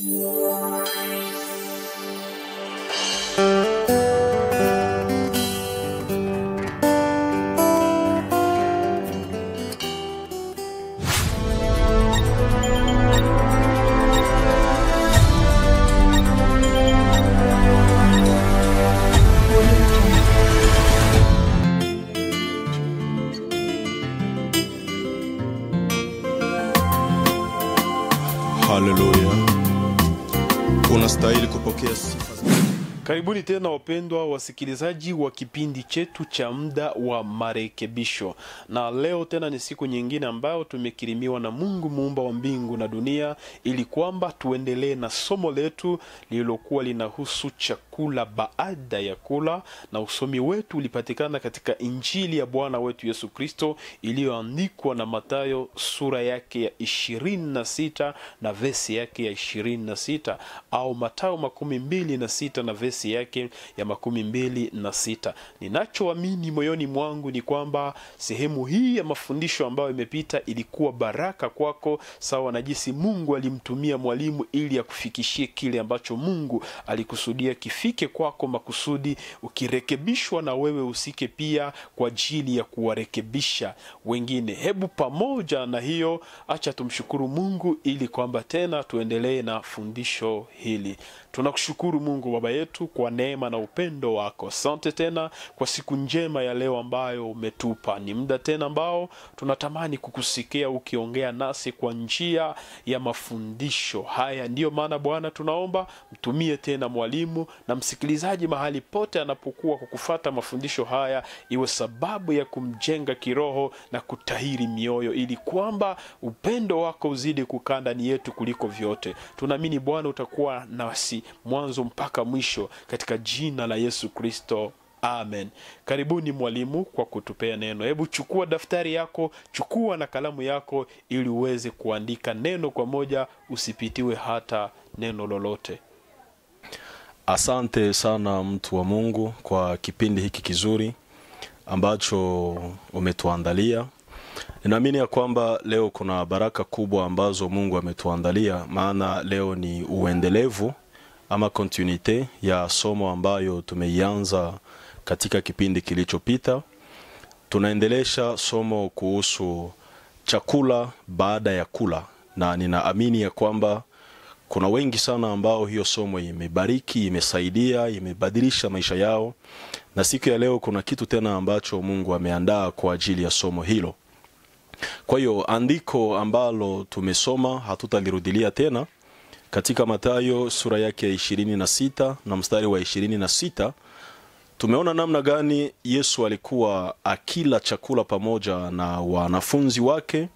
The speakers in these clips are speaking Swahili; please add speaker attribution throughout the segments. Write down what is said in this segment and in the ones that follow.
Speaker 1: Música
Speaker 2: Karibuni tena wapendwa wasikilizaji wa kipindi chetu cha muda wa marekebisho, na leo tena ni siku nyingine ambayo tumekirimiwa na Mungu muumba wa mbingu na dunia, ili kwamba tuendelee na somo letu lililokuwa linahusu chakula kula baada ya kula. Na usomi wetu ulipatikana katika Injili ya Bwana wetu Yesu Kristo iliyoandikwa na matayo sura yake ya ishirini na sita na vesi yake ya ishirini na sita au matayo makumi mbili na sita na vesi yake ya makumi mbili na sita. Ninachoamini moyoni mwangu ni kwamba sehemu hii ya mafundisho ambayo imepita ilikuwa baraka kwako, sawa na jinsi Mungu alimtumia mwalimu ili akufikishie kile ambacho Mungu alikusudia kifi ifike kwako makusudi, ukirekebishwa na wewe usike pia kwa ajili ya kuwarekebisha wengine. Hebu pamoja na hiyo, acha tumshukuru Mungu ili kwamba tena tuendelee na fundisho hili. Tunakushukuru Mungu Baba yetu kwa neema na upendo wako. Asante tena kwa siku njema ya leo ambayo umetupa. Ni muda tena ambao tunatamani kukusikia ukiongea nasi kwa njia ya mafundisho haya. Ndiyo maana Bwana, tunaomba mtumie tena mwalimu na msikilizaji mahali pote anapokuwa kwa kufata mafundisho haya, iwe sababu ya kumjenga kiroho na kutahiri mioyo, ili kwamba upendo wako uzidi kukaa ndani yetu kuliko vyote. Tunaamini Bwana utakuwa nasi mwanzo mpaka mwisho katika jina la Yesu Kristo. Amen. Karibuni mwalimu kwa kutupea neno. Hebu chukua daftari yako, chukua na kalamu yako ili uweze kuandika neno kwa moja, usipitiwe hata neno lolote. Asante
Speaker 1: sana mtu wa Mungu kwa kipindi hiki kizuri ambacho umetuandalia. Ninaamini ya kwamba leo kuna baraka kubwa ambazo Mungu ametuandalia, maana leo ni uendelevu ama continuité ya somo ambayo tumeianza katika kipindi kilichopita. Tunaendelesha somo kuhusu chakula baada ya kula, na ninaamini ya kwamba kuna wengi sana ambao hiyo somo imebariki, imesaidia, imebadilisha maisha yao, na siku ya leo kuna kitu tena ambacho Mungu ameandaa kwa ajili ya somo hilo. Kwa hiyo andiko ambalo tumesoma hatutalirudilia tena katika Mathayo sura yake ya ishirini na sita na mstari wa ishirini na sita tumeona namna gani Yesu alikuwa akila chakula pamoja na wanafunzi wake,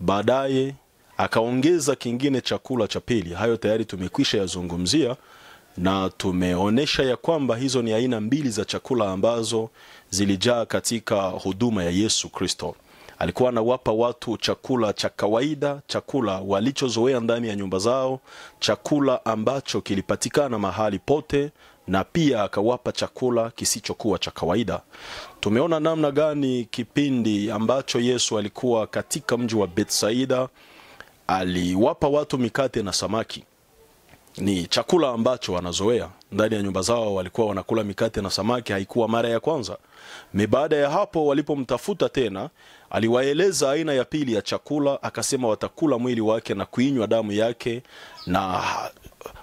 Speaker 1: baadaye akaongeza kingine chakula cha pili. Hayo tayari tumekwisha yazungumzia na tumeonyesha ya kwamba hizo ni aina mbili za chakula ambazo zilijaa katika huduma ya Yesu Kristo alikuwa anawapa watu chakula cha kawaida, chakula walichozoea ndani ya nyumba zao, chakula ambacho kilipatikana mahali pote, na pia akawapa chakula kisichokuwa cha kawaida. Tumeona namna gani kipindi ambacho Yesu alikuwa katika mji wa Betsaida aliwapa watu mikate na samaki. Ni chakula ambacho wanazoea ndani ya nyumba zao, walikuwa wanakula mikate na samaki. Haikuwa mara ya kwanza. Ni baada ya hapo walipomtafuta tena Aliwaeleza aina ya pili ya chakula, akasema watakula mwili wake na kuinywa damu yake, na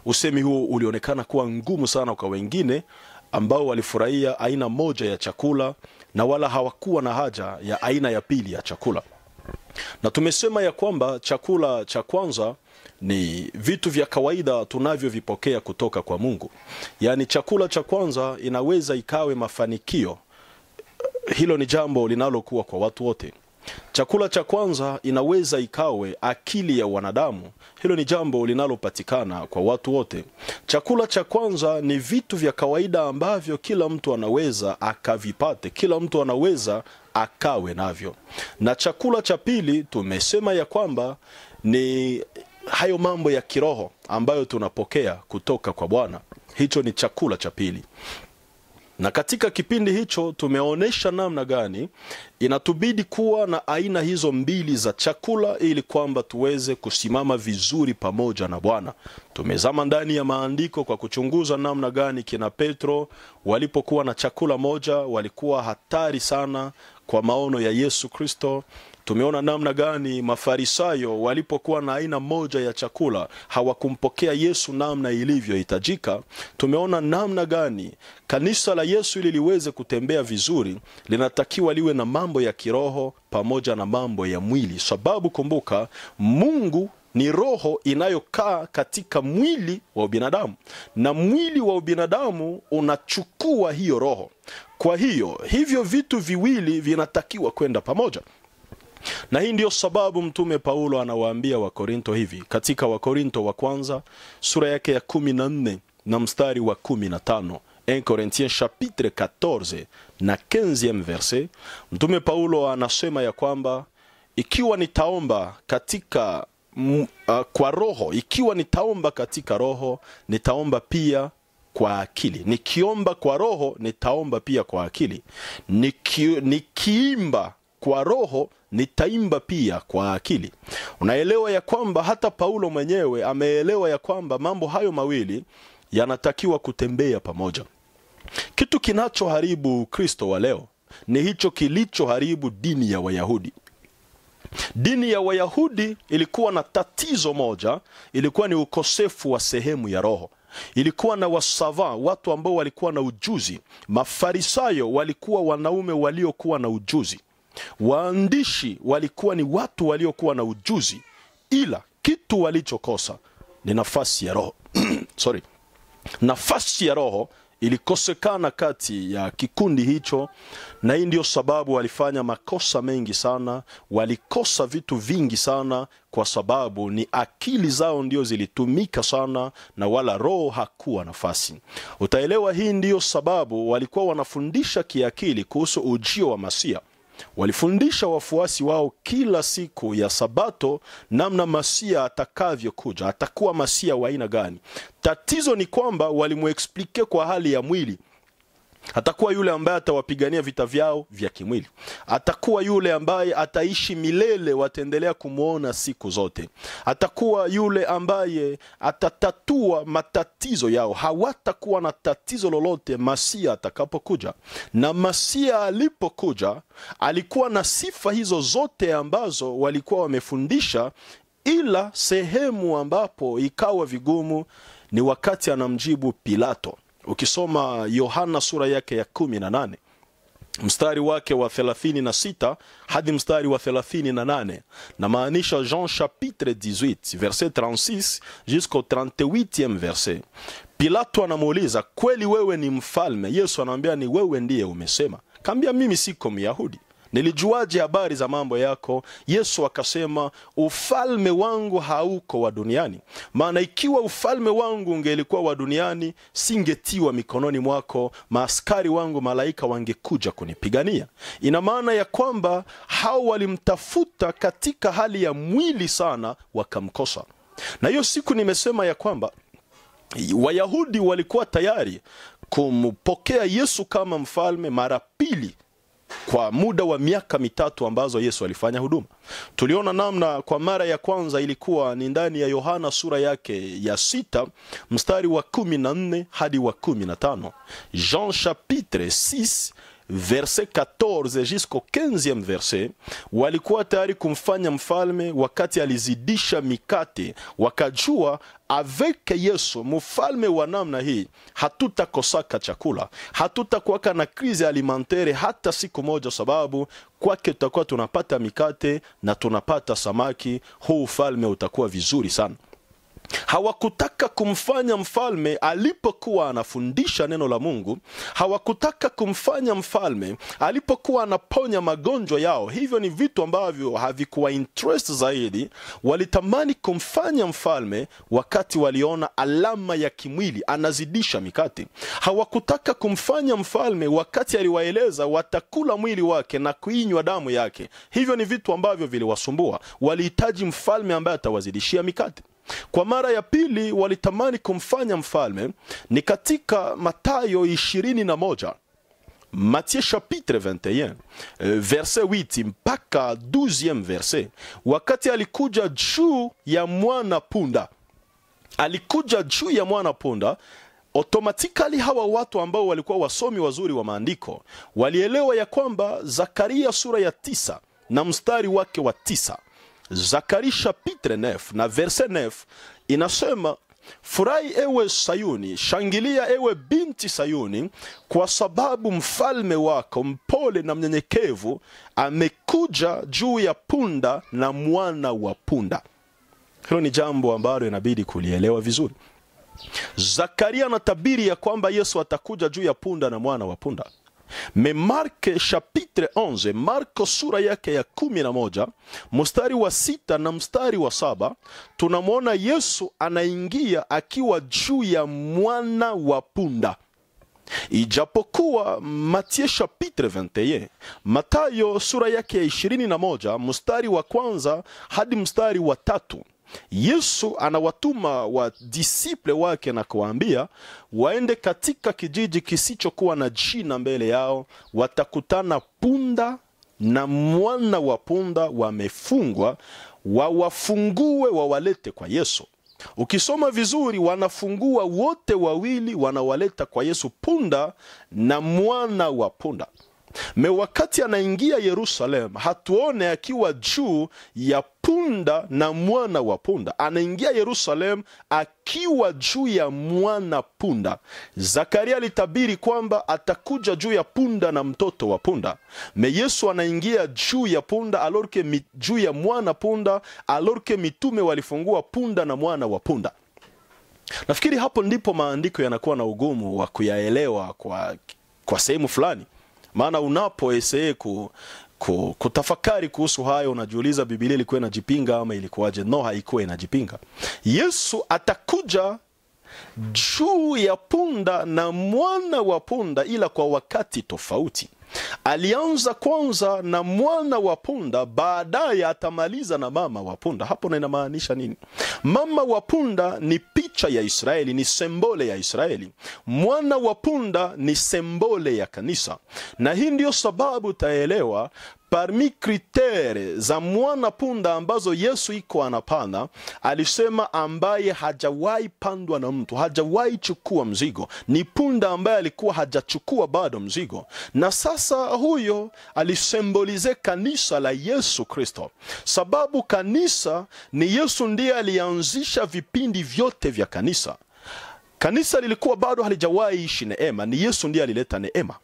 Speaker 1: usemi huo ulionekana kuwa ngumu sana kwa wengine ambao walifurahia aina moja ya chakula na wala hawakuwa na haja ya aina ya pili ya chakula. Na tumesema ya kwamba chakula cha kwanza ni vitu vya kawaida tunavyovipokea kutoka kwa Mungu. Yaani chakula cha kwanza inaweza ikawe mafanikio hilo ni jambo linalokuwa kwa watu wote. Chakula cha kwanza inaweza ikawe akili ya wanadamu. Hilo ni jambo linalopatikana kwa watu wote. Chakula cha kwanza ni vitu vya kawaida ambavyo kila mtu anaweza akavipate, kila mtu anaweza akawe navyo. Na chakula cha pili tumesema ya kwamba ni hayo mambo ya kiroho ambayo tunapokea kutoka kwa Bwana. Hicho ni chakula cha pili na katika kipindi hicho tumeonyesha namna gani inatubidi kuwa na aina hizo mbili za chakula ili kwamba tuweze kusimama vizuri pamoja na Bwana. Tumezama ndani ya maandiko kwa kuchunguza namna gani kina Petro walipokuwa na chakula moja walikuwa hatari sana kwa maono ya Yesu Kristo, Tumeona namna gani Mafarisayo walipokuwa na aina moja ya chakula hawakumpokea Yesu namna ilivyohitajika. Tumeona namna gani kanisa la Yesu ili liweze kutembea vizuri linatakiwa liwe na mambo ya kiroho pamoja na mambo ya mwili, sababu kumbuka, Mungu ni roho inayokaa katika mwili wa ubinadamu na mwili wa ubinadamu unachukua hiyo roho. Kwa hiyo hivyo vitu viwili vinatakiwa kwenda pamoja. Na hii ndiyo sababu Mtume Paulo anawaambia Wakorinto hivi katika Wakorinto wa kwanza sura yake ya kumi na nne na mstari wa kumi na 1 chapitre 14 na 15 verse, Mtume Paulo anasema ya kwamba ikiwa nitaomba katika m, uh, kwa roho, ikiwa nitaomba katika roho nitaomba pia kwa akili, nikiomba kwa roho nitaomba pia kwa akili, Niki, nikiimba kwa roho nitaimba pia kwa akili. Unaelewa ya kwamba hata Paulo mwenyewe ameelewa ya kwamba mambo hayo mawili yanatakiwa kutembea pamoja. Kitu kinachoharibu Kristo wa leo ni hicho kilichoharibu dini ya Wayahudi. Dini ya Wayahudi ilikuwa na tatizo moja, ilikuwa ni ukosefu wa sehemu ya roho. Ilikuwa na wasava, watu ambao walikuwa na ujuzi. Mafarisayo walikuwa wanaume waliokuwa na ujuzi Waandishi walikuwa ni watu waliokuwa na ujuzi, ila kitu walichokosa ni nafasi ya roho sorry, nafasi ya roho ilikosekana kati ya kikundi hicho, na hii ndio sababu walifanya makosa mengi sana, walikosa vitu vingi sana, kwa sababu ni akili zao ndio zilitumika sana na wala roho hakuwa nafasi. Utaelewa, hii ndiyo sababu walikuwa wanafundisha kiakili kuhusu ujio wa Masia Walifundisha wafuasi wao kila siku ya Sabato namna masia atakavyokuja, atakuwa masia wa aina gani. Tatizo ni kwamba walimuexplike kwa hali ya mwili, atakuwa yule ambaye atawapigania vita vyao vya kimwili, atakuwa yule ambaye ataishi milele, wataendelea kumwona siku zote, atakuwa yule ambaye atatatua matatizo yao, hawatakuwa na tatizo lolote Masia atakapokuja. Na Masia alipokuja alikuwa na sifa hizo zote ambazo walikuwa wamefundisha, ila sehemu ambapo ikawa vigumu ni wakati anamjibu Pilato Ukisoma Yohana sura yake ya kumi na nane mstari wake wa 36 hadi mstari wa 38, na maanisha Jean chapitre 18 verset 36 jusqu'au 38e verset. Pilato anamuuliza kweli wewe ni mfalme? Yesu anamwambia ni wewe ndiye umesema. Kaambia mimi siko Myahudi nilijuaje habari za mambo yako? Yesu akasema, ufalme wangu hauko wa duniani. Maana ikiwa ufalme wangu ungelikuwa wa duniani, singetiwa mikononi mwako, maaskari wangu malaika wangekuja kunipigania. Ina maana ya kwamba hao walimtafuta katika hali ya mwili sana, wakamkosa. Na hiyo siku nimesema ya kwamba Wayahudi walikuwa tayari kumpokea Yesu kama mfalme mara pili kwa muda wa miaka mitatu ambazo Yesu alifanya huduma. Tuliona namna kwa mara ya kwanza ilikuwa ni ndani ya Yohana sura yake ya sita mstari wa kumi na nne hadi wa kumi na tano Jean chapitre 6 verset 14 jusqu'au 15e verset, walikuwa tayari kumfanya mfalme wakati alizidisha mikate, wakajua aveke Yesu mfalme wa namna hii hatutakosaka chakula, hatutakuwaka na krizi alimentere hata siku moja, sababu kwake tutakuwa tunapata mikate na tunapata samaki. Huu ufalme utakuwa vizuri sana hawakutaka kumfanya mfalme alipokuwa anafundisha neno la Mungu, hawakutaka kumfanya mfalme alipokuwa anaponya magonjwa yao. Hivyo ni vitu ambavyo havikuwa interest zaidi. Walitamani kumfanya mfalme wakati waliona alama ya kimwili, anazidisha mikati Hawakutaka kumfanya mfalme wakati aliwaeleza watakula mwili wake na kuinywa damu yake. Hivyo ni vitu ambavyo viliwasumbua. Walihitaji mfalme ambaye atawazidishia mikati kwa mara ya pili walitamani kumfanya mfalme ni katika matayo ishirini na moja Matthieu chapitre 21 verse 8 mpaka 12 verse wakati alikuja juu ya mwana punda, alikuja juu ya mwana punda otomatikali hawa watu ambao walikuwa wasomi wazuri wa maandiko walielewa ya kwamba Zakaria sura ya tisa na mstari wake wa tisa Zakari chapitre 9 na verse 9 inasema Furahi ewe Sayuni, shangilia ewe binti Sayuni, kwa sababu mfalme wako mpole na mnyenyekevu amekuja juu ya punda na mwana wa punda. Hilo ni jambo ambalo inabidi kulielewa vizuri. Zakaria anatabiri ya kwamba Yesu atakuja juu ya punda na mwana wa punda me Mark chapitre 11, Marko sura yake ya kumi na moja mstari wa sita na mstari wa saba tunamwona Yesu anaingia akiwa juu ya mwana wa punda. Ijapokuwa Matie chapitre 21, Matayo sura yake ya ishirini na moja mstari wa kwanza hadi mstari wa tatu Yesu anawatuma wa disiple wake na kuwaambia waende katika kijiji kisichokuwa na jina mbele yao, watakutana punda na mwana wa punda wamefungwa, wawafungue wawalete kwa Yesu. Ukisoma vizuri, wanafungua wote wawili, wanawaleta kwa Yesu, punda na mwana wa punda me wakati anaingia yerusalem hatuone akiwa juu ya punda na mwana wa punda. Anaingia Yerusalemu akiwa juu ya mwana punda. Zakaria alitabiri kwamba atakuja juu ya punda na mtoto wa punda, me Yesu anaingia juu ya punda alorke juu ya mwana punda, alorke mitume walifungua punda na mwana wa punda. Nafikiri hapo ndipo maandiko yanakuwa na ugumu wa kuyaelewa kwa, kwa sehemu fulani maana unapoeseeku ku kutafakari kuhusu hayo unajiuliza Biblia ilikuwa inajipinga ama ilikuwaje? No, haikuwa inajipinga. Yesu atakuja juu ya punda na mwana wa punda, ila kwa wakati tofauti. Alianza kwanza na mwana wa punda, baadaye atamaliza na mama wa punda. Hapo na inamaanisha nini? Mama wa punda ni picha ya Israeli, ni sembole ya Israeli. Mwana wa punda ni sembole ya kanisa, na hii ndiyo sababu taelewa Parmi kriteri za mwana punda ambazo Yesu iko anapanda, alisema ambaye hajawahi pandwa na mtu, hajawahi chukua mzigo, ni punda ambaye alikuwa hajachukua bado mzigo. Na sasa huyo alisembolize kanisa la Yesu Kristo, sababu kanisa ni Yesu ndiye alianzisha vipindi vyote vya kanisa. Kanisa lilikuwa bado halijawahi ishi neema, ni Yesu ndiye alileta neema.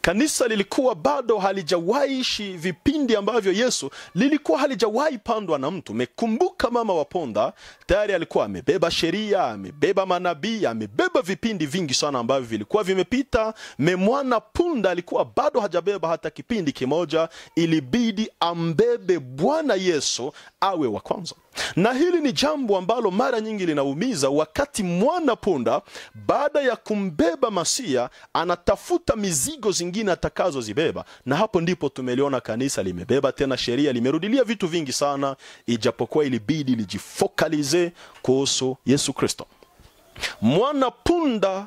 Speaker 1: Kanisa lilikuwa bado halijawaishi vipindi ambavyo Yesu lilikuwa halijawahi pandwa na mtu. Mekumbuka mama wa Ponda, tayari alikuwa amebeba sheria, amebeba manabii, amebeba vipindi vingi sana ambavyo vilikuwa vimepita. Memwana Punda alikuwa bado hajabeba hata kipindi kimoja, ilibidi ambebe Bwana Yesu awe wa kwanza. Na hili ni jambo ambalo mara nyingi linaumiza, wakati mwana punda baada ya kumbeba masia anatafuta mizigo zingine atakazozibeba, na hapo ndipo tumeliona kanisa limebeba tena sheria, limerudilia vitu vingi sana, ijapokuwa ilibidi lijifokalize kuhusu Yesu Kristo. Mwana punda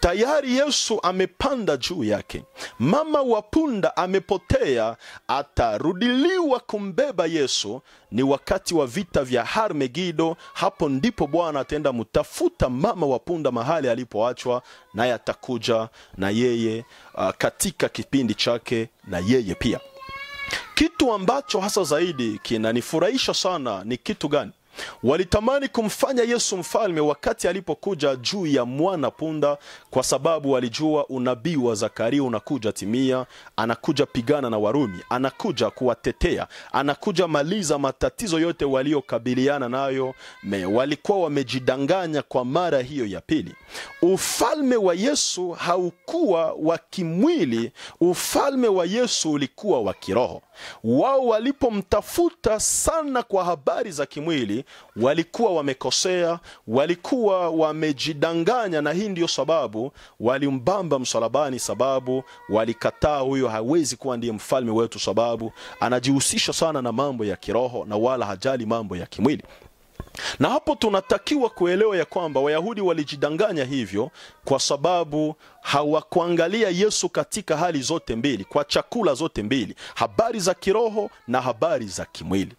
Speaker 1: Tayari Yesu amepanda juu yake. Mama wa punda amepotea, atarudiliwa kumbeba Yesu. Ni wakati wa vita vya Harmegido. Hapo ndipo Bwana ataenda mtafuta mama wa punda mahali alipoachwa, naye atakuja na yeye uh, katika kipindi chake na yeye pia. Kitu ambacho hasa zaidi kinanifurahisha sana ni kitu gani? Walitamani kumfanya Yesu mfalme wakati alipokuja juu ya mwana punda, kwa sababu walijua unabii wa Zakaria unakuja timia, anakuja pigana na Warumi, anakuja kuwatetea, anakuja maliza matatizo yote waliokabiliana nayo. Me, walikuwa wamejidanganya kwa mara hiyo ya pili. Ufalme wa Yesu haukuwa wa kimwili, ufalme wa Yesu ulikuwa wa kiroho. Wao walipomtafuta sana kwa habari za kimwili walikuwa wamekosea, walikuwa wamejidanganya, na hii ndiyo sababu walimbamba msalabani, sababu walikataa huyo hawezi kuwa ndiye mfalme wetu, sababu anajihusisha sana na mambo ya kiroho na wala hajali mambo ya kimwili. Na hapo tunatakiwa kuelewa ya kwamba Wayahudi walijidanganya hivyo kwa sababu hawakuangalia Yesu katika hali zote mbili, kwa chakula zote mbili, habari za kiroho na habari za kimwili.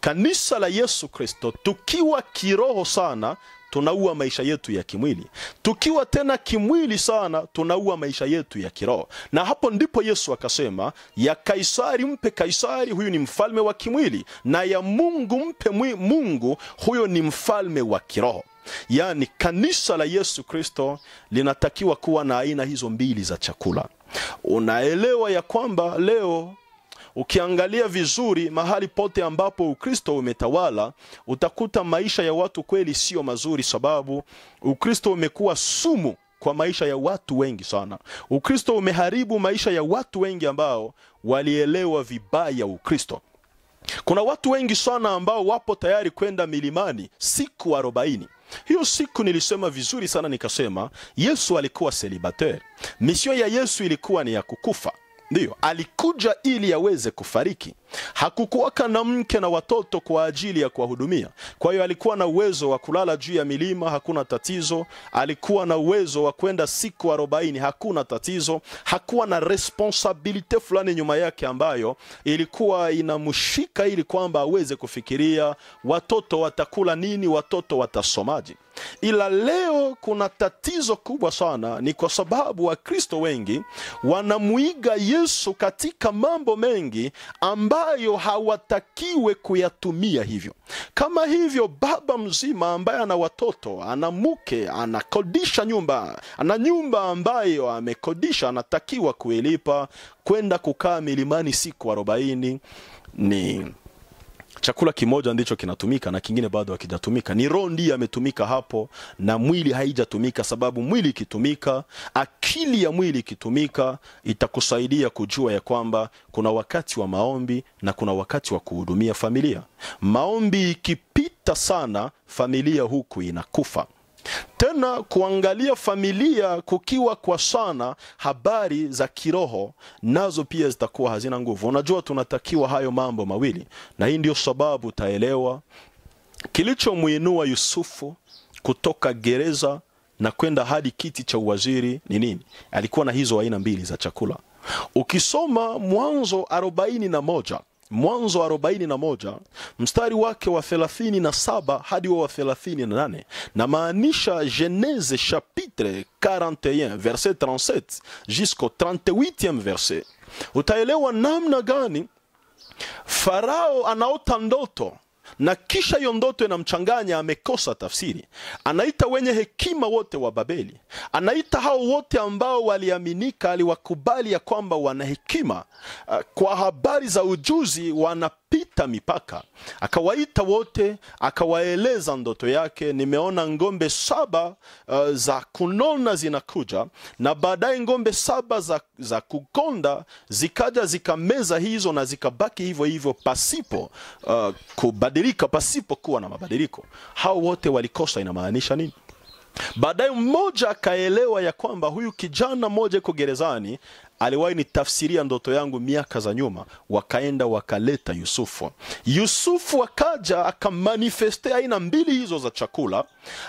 Speaker 1: Kanisa la Yesu Kristo tukiwa kiroho sana tunaua maisha yetu ya kimwili. Tukiwa tena kimwili sana, tunaua maisha yetu ya kiroho. Na hapo ndipo Yesu akasema, ya Kaisari mpe Kaisari, huyu ni mfalme wa kimwili, na ya Mungu mpe Mungu, huyo ni mfalme wa kiroho. Yaani kanisa la Yesu Kristo linatakiwa kuwa na aina hizo mbili za chakula. Unaelewa ya kwamba leo Ukiangalia vizuri mahali pote ambapo Ukristo umetawala, utakuta maisha ya watu kweli sio mazuri, sababu Ukristo umekuwa sumu kwa maisha ya watu wengi sana. Ukristo umeharibu maisha ya watu wengi ambao walielewa vibaya Ukristo. Kuna watu wengi sana ambao wapo tayari kwenda milimani siku arobaini. Hiyo siku nilisema vizuri sana nikasema Yesu alikuwa selibater Misio ya Yesu ilikuwa ni ya kukufa. Ndiyo, alikuja ili aweze kufariki hakukuwaka na mke na watoto kwa ajili ya kuwahudumia. Kwa hiyo alikuwa na uwezo wa kulala juu ya milima, hakuna tatizo. Alikuwa na uwezo wa kwenda siku arobaini, hakuna tatizo. Hakuwa na responsibility fulani nyuma yake ambayo ilikuwa inamshika ili kwamba aweze kufikiria watoto watakula nini, watoto watasomaje. Ila leo kuna tatizo kubwa sana, ni kwa sababu Wakristo wengi wanamuiga Yesu katika mambo mengi ambayo ambayo hawatakiwe kuyatumia hivyo. Kama hivyo, baba mzima ambaye ana watoto, ana mke, anakodisha nyumba, ana nyumba ambayo amekodisha, anatakiwa kuilipa, kwenda kukaa milimani siku arobaini ni chakula kimoja ndicho kinatumika na kingine bado hakijatumika. Ni roho ndiye ametumika hapo na mwili haijatumika, sababu mwili ikitumika, akili ya mwili ikitumika, itakusaidia kujua ya kwamba kuna wakati wa maombi na kuna wakati wa kuhudumia familia. Maombi ikipita sana, familia huku inakufa. Tena kuangalia familia kukiwa kwa sana, habari za kiroho nazo pia zitakuwa hazina nguvu. Unajua, tunatakiwa hayo mambo mawili, na hii ndio sababu utaelewa kilichomuinua Yusufu kutoka gereza na kwenda hadi kiti cha uwaziri ni nini? Alikuwa na hizo aina mbili za chakula. Ukisoma Mwanzo arobaini na moja Mwanzo wa 41 mstari wake wa 37 hadi wa 38, na maanisha Genèse chapitre 41 verset 37 jusqu'au 38e verset, utaelewa namna gani Farao anaota ndoto na kisha hiyo ndoto inamchanganya, amekosa tafsiri. Anaita wenye hekima wote wa Babeli, anaita hao wote ambao waliaminika, aliwakubali ya kwamba wana hekima ah, kwa habari za ujuzi, wana pita mipaka, akawaita wote, akawaeleza ndoto yake. Nimeona ng'ombe saba uh, za kunona zinakuja, na baadaye ng'ombe saba za, za kukonda zikaja zikameza hizo na zikabaki hivyo hivyo pasipo uh, kubadilika, pasipo kuwa na mabadiliko. Hao wote walikosa, inamaanisha nini? Baadaye mmoja akaelewa ya kwamba huyu kijana mmoja iko gerezani aliwahi tafsiria ndoto yangu miaka za nyuma, wakaenda wakaleta Yusufu. Yusufu akaja akamanifeste aina mbili hizo za chakula,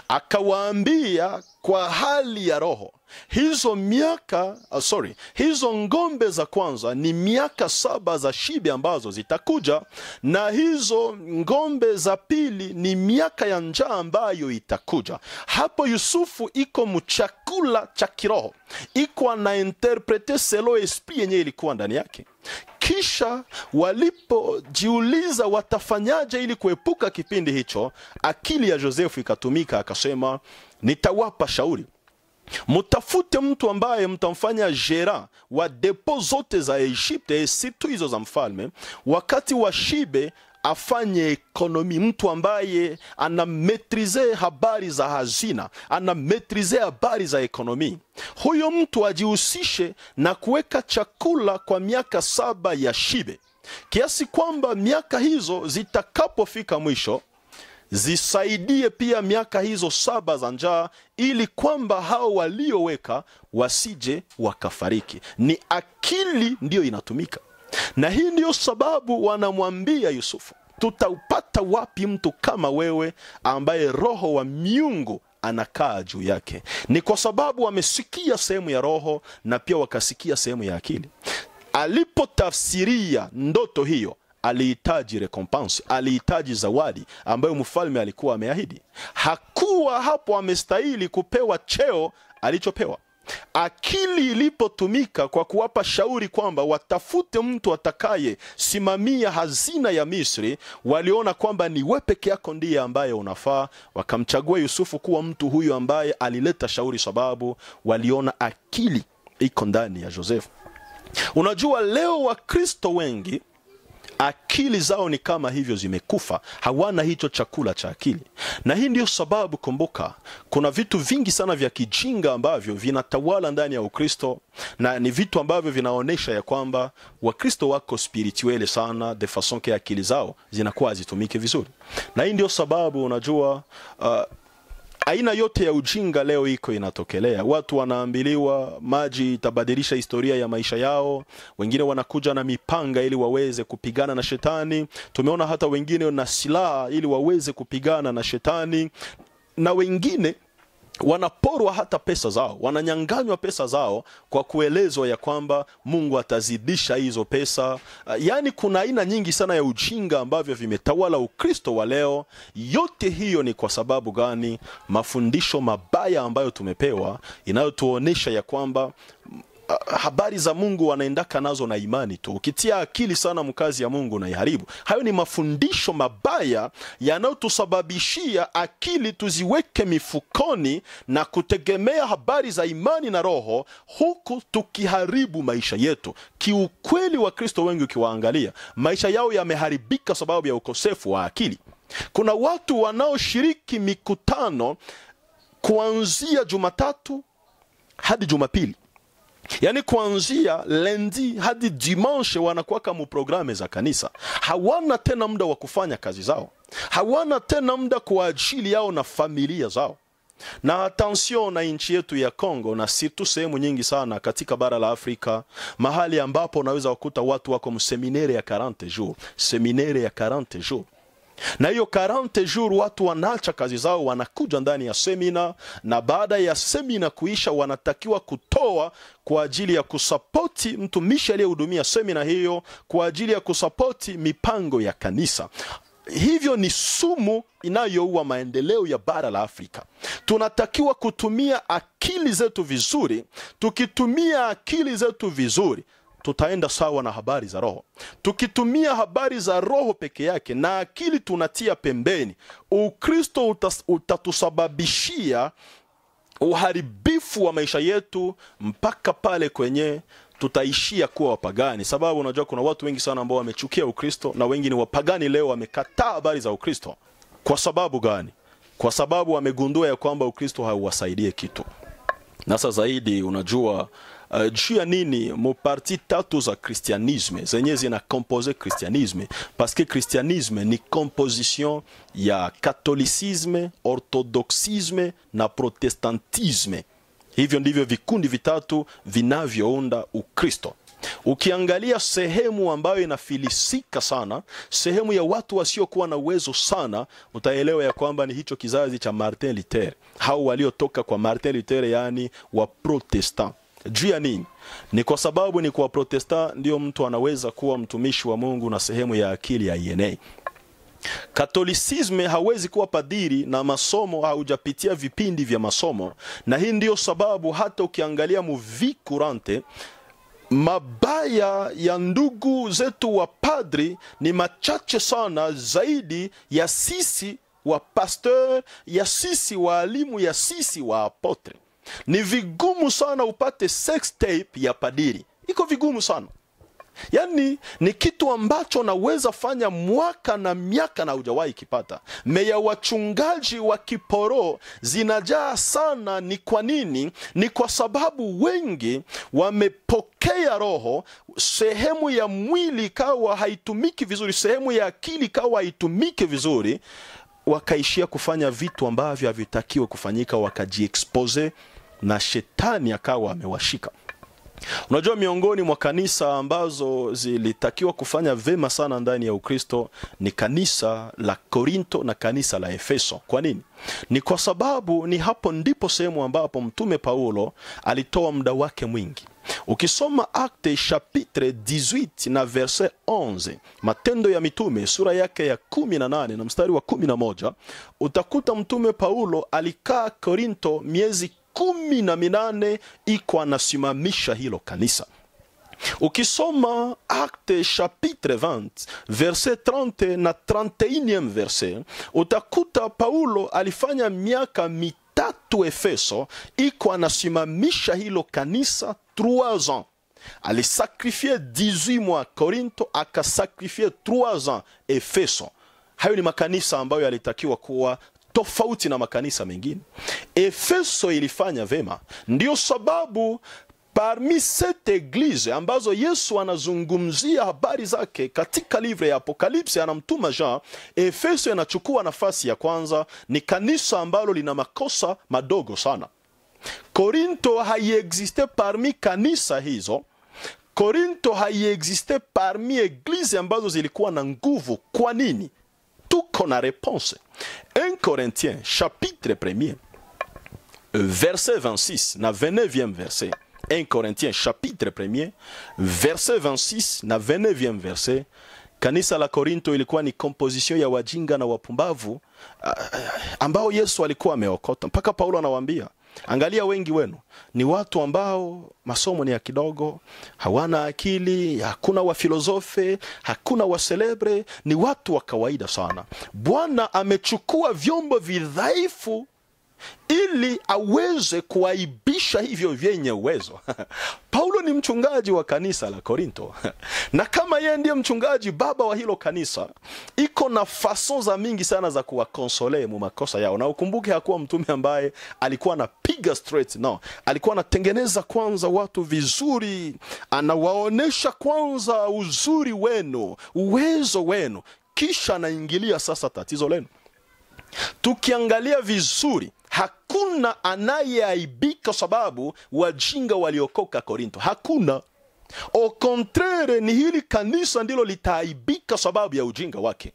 Speaker 1: akawaambia kwa hali ya roho Hizo miaka uh, sorry, hizo ng'ombe za kwanza ni miaka saba za shibe ambazo zitakuja, na hizo ng'ombe za pili ni miaka ya njaa ambayo itakuja. Hapo Yusufu iko mchakula cha kiroho, iko interprete selo esprit yenye ilikuwa ndani yake. Kisha walipojiuliza watafanyaje ili kuepuka kipindi hicho, akili ya Josefu ikatumika, akasema nitawapa shauri mutafute mtu ambaye mtamfanya jera wa depo zote za Egypte, si tu hizo za mfalme, wakati wa shibe afanye ekonomi, mtu ambaye anametrize habari za hazina, metrize habari za ekonomi. Huyo mtu ajihusishe na kuweka chakula kwa miaka saba ya shibe, kiasi kwamba miaka hizo zitakapofika mwisho zisaidie pia miaka hizo saba za njaa, ili kwamba hao walioweka wasije wakafariki. Ni akili ndiyo inatumika, na hii ndiyo sababu wanamwambia Yusufu, tutaupata wapi mtu kama wewe ambaye roho wa miungu anakaa juu yake? Ni kwa sababu wamesikia sehemu ya roho na pia wakasikia sehemu ya akili. Alipotafsiria ndoto hiyo alihitaji rekompansi, alihitaji zawadi ambayo mfalme alikuwa ameahidi. Hakuwa hapo amestahili kupewa cheo alichopewa. Akili ilipotumika kwa kuwapa shauri kwamba watafute mtu atakayesimamia hazina ya Misri, waliona kwamba ni wewe peke yako ndiye ambaye unafaa. Wakamchagua Yusufu kuwa mtu huyu ambaye alileta shauri, sababu waliona akili iko ndani ya josefu Unajua leo Wakristo wengi akili zao ni kama hivyo zimekufa, hawana hicho chakula cha akili. Na hii ndiyo sababu, kumbuka, kuna vitu vingi sana vya kijinga ambavyo vinatawala ndani ya Ukristo na ni vitu ambavyo vinaonyesha ya kwamba Wakristo wako spirituele sana, de façon ke akili zao zinakuwa hazitumiki vizuri. Na hii ndio sababu unajua uh, aina yote ya ujinga leo iko inatokelea. Watu wanaambiliwa maji itabadilisha historia ya maisha yao, wengine wanakuja na mipanga ili waweze kupigana na shetani. Tumeona hata wengine na silaha ili waweze kupigana na shetani, na wengine wanaporwa hata pesa zao, wananyanganywa pesa zao kwa kuelezwa ya kwamba Mungu atazidisha hizo pesa. Ah, yaani kuna aina nyingi sana ya ujinga ambavyo vimetawala Ukristo wa leo. Yote hiyo ni kwa sababu gani? Mafundisho mabaya ambayo tumepewa inayotuonesha ya kwamba Uh, habari za Mungu wanaendaka nazo na imani tu. Ukitia akili sana mkazi ya Mungu unaiharibu. Hayo ni mafundisho mabaya yanayotusababishia akili tuziweke mifukoni na kutegemea habari za imani na roho, huku tukiharibu maisha yetu. Kiukweli, wa Kristo wengi ukiwaangalia, maisha yao yameharibika sababu ya ukosefu wa akili. Kuna watu wanaoshiriki mikutano kuanzia Jumatatu hadi Jumapili yaani kuanzia lendi hadi dimanshe wanakuwaka muprograme za kanisa. Hawana tena muda wa kufanya kazi zao, hawana tena muda kwa ajili yao na familia zao. Na atensio na nchi yetu ya Kongo na situ sehemu nyingi sana katika bara la Afrika, mahali ambapo unaweza kukuta watu wako mseminere ya 40 jours, seminere ya 40 jours na hiyo 40 jours watu wanaacha kazi zao, wanakuja ndani ya semina, na baada ya semina kuisha, wanatakiwa kutoa kwa ajili ya kusapoti mtumishi aliyehudumia semina hiyo, kwa ajili ya kusapoti mipango ya kanisa. Hivyo ni sumu inayoua maendeleo ya bara la Afrika. Tunatakiwa kutumia akili zetu vizuri. Tukitumia akili zetu vizuri, tutaenda sawa na habari za roho. Tukitumia habari za roho peke yake na akili tunatia pembeni, Ukristo utatusababishia uharibifu wa maisha yetu mpaka pale kwenye tutaishia kuwa wapagani, sababu unajua kuna watu wengi sana ambao wamechukia Ukristo na wengi ni wapagani leo, wamekataa habari za Ukristo. Kwa sababu gani? Kwa sababu wamegundua ya kwamba Ukristo hauwasaidie kitu. Nasa zaidi unajua Euh, juu ya nini moparti tatu za kristianisme zenye zina kompoze kristianisme paske kristianisme ni komposition ya katolisisme ortodoksisme na protestantisme hivyo ndivyo vikundi vitatu vinavyounda ukristo Ukiangalia sehemu ambayo inafilisika sana, sehemu ya watu wasiokuwa na uwezo sana, utaelewa ya kwamba ni hicho kizazi cha Martin luter au waliotoka kwa Martin luter yaani Waprotestant juu ya nini? Ni kwa sababu ni kwa Protesta ndio mtu anaweza kuwa mtumishi wa Mungu na sehemu ya akili ya INA. Katolisisme hawezi kuwa padiri na masomo haujapitia vipindi vya masomo, na hii ndiyo sababu hata ukiangalia muvi kurante mabaya ya ndugu zetu wa padri ni machache sana zaidi ya sisi wa pasteur, ya sisi waalimu, ya sisi wa apotre. Ni vigumu sana upate sex tape ya padiri, iko vigumu sana. Yaani ni kitu ambacho naweza fanya mwaka na miaka na hujawahi kipata. Meya wachungaji wa kiporo zinajaa sana. Ni kwa nini? Ni kwa sababu wengi wamepokea roho, sehemu ya mwili kawa haitumiki vizuri, sehemu ya akili kawa haitumiki vizuri, wakaishia kufanya vitu ambavyo havitakiwe kufanyika, wakajiexpose na shetani akawa amewashika. Unajua, miongoni mwa kanisa ambazo zilitakiwa kufanya vema sana ndani ya Ukristo ni kanisa la Korinto na kanisa la Efeso. Kwa nini? Ni kwa sababu ni hapo ndipo sehemu ambapo mtume Paulo alitoa muda wake mwingi. Ukisoma Acte chapitre 18 na verse 11, Matendo ya Mitume sura yake ya 18 na mstari wa 11, utakuta mtume Paulo alikaa Korinto miezi kumi na minane iko anasimamisha hilo kanisa. Ukisoma Acte chapitre 20 verse 30 na 31 verse utakuta Paulo alifanya miaka mitatu Efeso, iko anasimamisha hilo kanisa 3 ans alisakrifie 18 mwa Korinto, akasakrifie 3 ans Efeso. Hayo ni makanisa ambayo yalitakiwa kuwa tofauti na makanisa mengine. Efeso ilifanya vema, ndiyo sababu parmi sete eglise ambazo Yesu anazungumzia habari zake katika livre ya Apokalipsi, anamtuma Jean, Efeso inachukua nafasi ya kwanza. Ni kanisa ambalo lina makosa madogo sana. Korinto haiexiste parmi kanisa hizo. Korinto haiexiste parmi eglise ambazo zilikuwa na nguvu. Kwa nini? tout qu'on a réponse. 1 Corinthiens, chapitre 1 verset 26, na 29e verset. 1 Corinthiens, chapitre 1 verset 26 na 29e verset. Kanisa la Korinto ilikuwa ni composition ya wajinga na wapumbavu ah, ah, ambao Yesu alikuwa ameokota. Mpaka Paulo anawaambia Angalia, wengi wenu ni watu ambao masomo ni ya kidogo, hawana akili, hakuna wafilosofe, hakuna waselebre, ni watu wa kawaida sana. Bwana amechukua vyombo vidhaifu ili aweze kuwaibisha hivyo vyenye uwezo. Paulo ni mchungaji wa kanisa la Korinto na kama yeye ndiye mchungaji baba wa hilo kanisa, iko na faso za mingi sana za kuwakonsolee mu makosa yao, na ukumbuke hakuwa mtume ambaye alikuwa anapiga straight, no, alikuwa anatengeneza kwanza watu vizuri, anawaonyesha kwanza uzuri wenu, uwezo wenu, kisha anaingilia sasa tatizo lenu. Tukiangalia vizuri hakuna anayeaibika sababu wajinga waliokoka Korinto, hakuna. Au contraire, ni hili kanisa ndilo litaaibika sababu ya ujinga wake.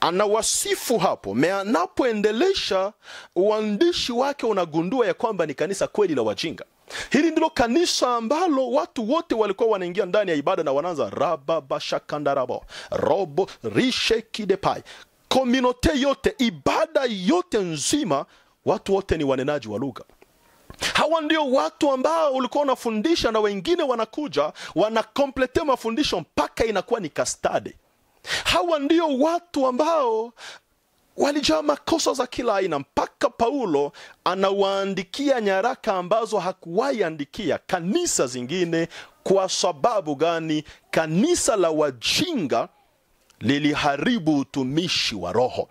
Speaker 1: Anawasifu hapo, me anapoendelesha uandishi wake unagundua ya kwamba ni kanisa kweli la wajinga. Hili ndilo kanisa ambalo watu wote walikuwa wanaingia ndani ya ibada na wanaanza rababashakandarabo robo rishekidepai kominote yote ibada yote nzima Watu wote ni wanenaji wa lugha. Hawa ndio watu ambao ulikuwa unafundisha na wengine wanakuja wanakompletea mafundisho mpaka inakuwa ni kastadi. Hawa ndio watu ambao walijaa makosa za kila aina, mpaka Paulo anawaandikia nyaraka ambazo hakuwahi kanisa zingine. Kwa sababu gani? Kanisa la wajinga liliharibu utumishi wa Roho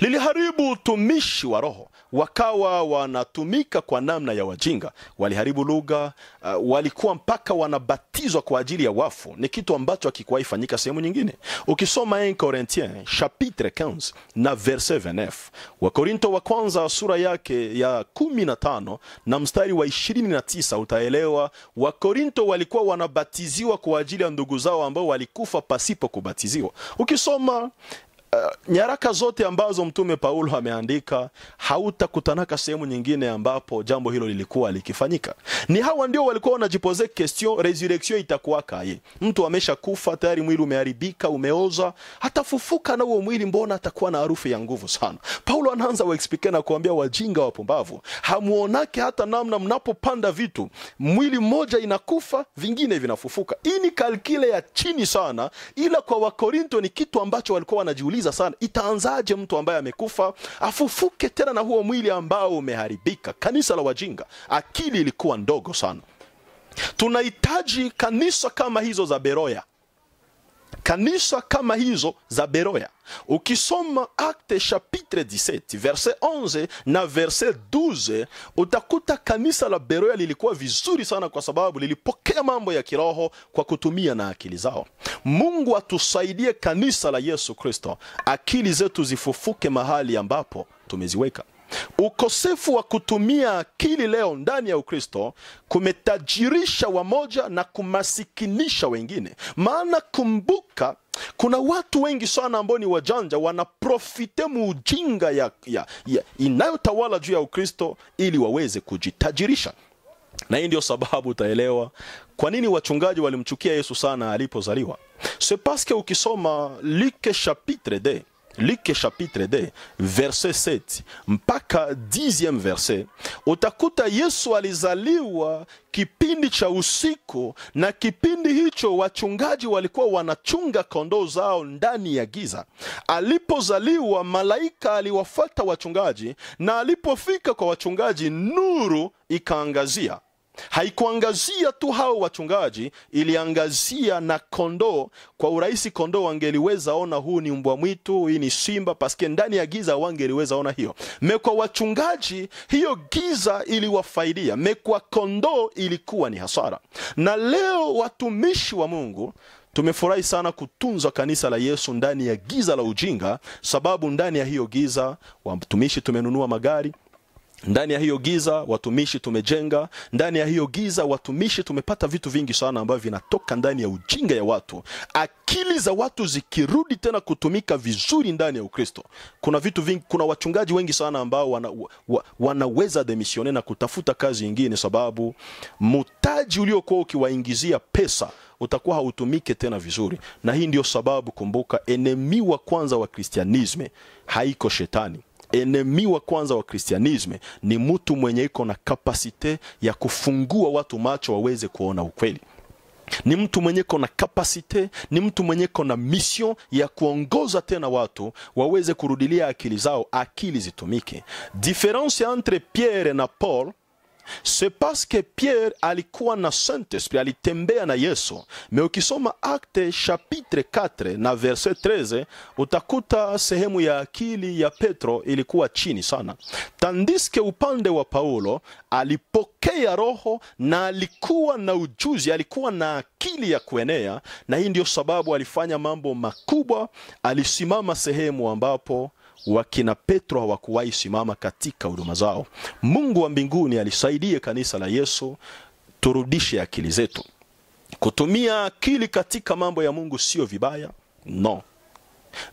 Speaker 1: liliharibu utumishi wa roho, wakawa wanatumika kwa namna ya wajinga, waliharibu lugha. Uh, walikuwa mpaka wanabatizwa kwa ajili ya wafu. Ni kitu ambacho hakikuwahi fanyika sehemu nyingine. Ukisoma 1 chapitre 15 na verse 29, Wakorinto wa kwanza sura yake ya 15 na mstari wa 29 utaelewa Wakorinto walikuwa wanabatiziwa kwa ajili ya ndugu zao ambao walikufa pasipo kubatiziwa. Ukisoma uh, nyaraka zote ambazo mtume Paulo ameandika hautakutanaka sehemu nyingine ambapo jambo hilo lilikuwa likifanyika. Ni hawa ndio walikuwa wanajipoze question resurrection itakuwakaje? Mtu ameshakufa tayari, mwili umeharibika, umeoza, atafufuka na huo mwili, mbona atakuwa na harufu ya nguvu sana? Paulo anaanza waexplique na kuambia wajinga wapumbavu, hamuonake hata namna mnapopanda vitu, mwili mmoja inakufa, vingine vinafufuka. Hii ni kalkile ya chini sana, ila kwa Wakorinto ni kitu ambacho walikuwa wanajiuliza tunajiuliza sana, itaanzaje mtu ambaye amekufa afufuke tena na huo mwili ambao umeharibika? Kanisa la wajinga, akili ilikuwa ndogo sana. Tunahitaji kanisa kama hizo za Beroya kanisa kama hizo za Beroya. Ukisoma Acte chapitre 17 verse 11 na verse 12 utakuta kanisa la Beroya lilikuwa vizuri sana, kwa sababu lilipokea mambo ya kiroho kwa kutumia na akili zao. Mungu atusaidie kanisa la Yesu Kristo, akili zetu zifufuke mahali ambapo tumeziweka. Ukosefu wa kutumia akili leo ndani ya Ukristo kumetajirisha wamoja na kumasikinisha wengine. Maana kumbuka, kuna watu wengi sana ambao ni wajanja, wanaprofite muujinga ya, ya, ya inayotawala juu ya Ukristo ili waweze kujitajirisha na hii ndio sababu utaelewa kwa nini wachungaji walimchukia Yesu sana alipozaliwa. C'est parce que ukisoma Luke chapitre 2 Luke chapitre 2 verset 7 mpaka 10e verset utakuta Yesu alizaliwa kipindi cha usiku, na kipindi hicho wachungaji walikuwa wanachunga kondoo zao ndani ya giza. Alipozaliwa, malaika aliwafuata wachungaji, na alipofika kwa wachungaji, nuru ikaangazia haikuangazia tu hao wachungaji, iliangazia na kondoo. Kwa urahisi kondoo wangeliweza ona huu ni mbwa mwitu, hii ni simba, paske ndani ya giza wangeliweza ona hiyo. Mekwa wachungaji hiyo giza iliwafaidia, mekwa kondoo ilikuwa ni hasara. Na leo watumishi wa Mungu tumefurahi sana kutunzwa kanisa la Yesu ndani ya giza la ujinga, sababu ndani ya hiyo giza watumishi tumenunua magari ndani ya hiyo giza watumishi tumejenga, ndani ya hiyo giza watumishi tumepata vitu vingi sana ambavyo vinatoka ndani ya ujinga ya watu. Akili za watu zikirudi tena kutumika vizuri ndani ya Ukristo, kuna vitu vingi, kuna wachungaji wengi sana ambao wana, wa, wanaweza demisione na kutafuta kazi nyingine, sababu mtaji uliokuwa ukiwaingizia pesa utakuwa hautumike tena vizuri. Na hii ndio sababu, kumbuka, enemi wa kwanza wa Kristianisme haiko shetani enemi wa kwanza wa kristianisme ni mtu mwenye iko na kapasite ya kufungua watu macho waweze kuona ukweli ni mtu mwenye iko na kapasite, ni mtu mwenye iko na mission ya kuongoza tena watu waweze kurudilia akili zao, akili zitumike. diference entre Pierre na Paul Se paske Pierre alikuwa na Saint Esprit, alitembea na Yesu. Me ukisoma Akte chapitre 4 na verse 13 utakuta sehemu ya akili ya Petro ilikuwa chini sana, tandiske upande wa Paulo alipokea Roho na alikuwa na ujuzi, alikuwa na akili ya kuenea, na hii ndio sababu alifanya mambo makubwa. Alisimama sehemu ambapo wakina Petro hawakuwahi simama katika huduma zao. Mungu wa mbinguni alisaidie kanisa la Yesu, turudishe akili zetu. Kutumia akili katika mambo ya Mungu sio vibaya, no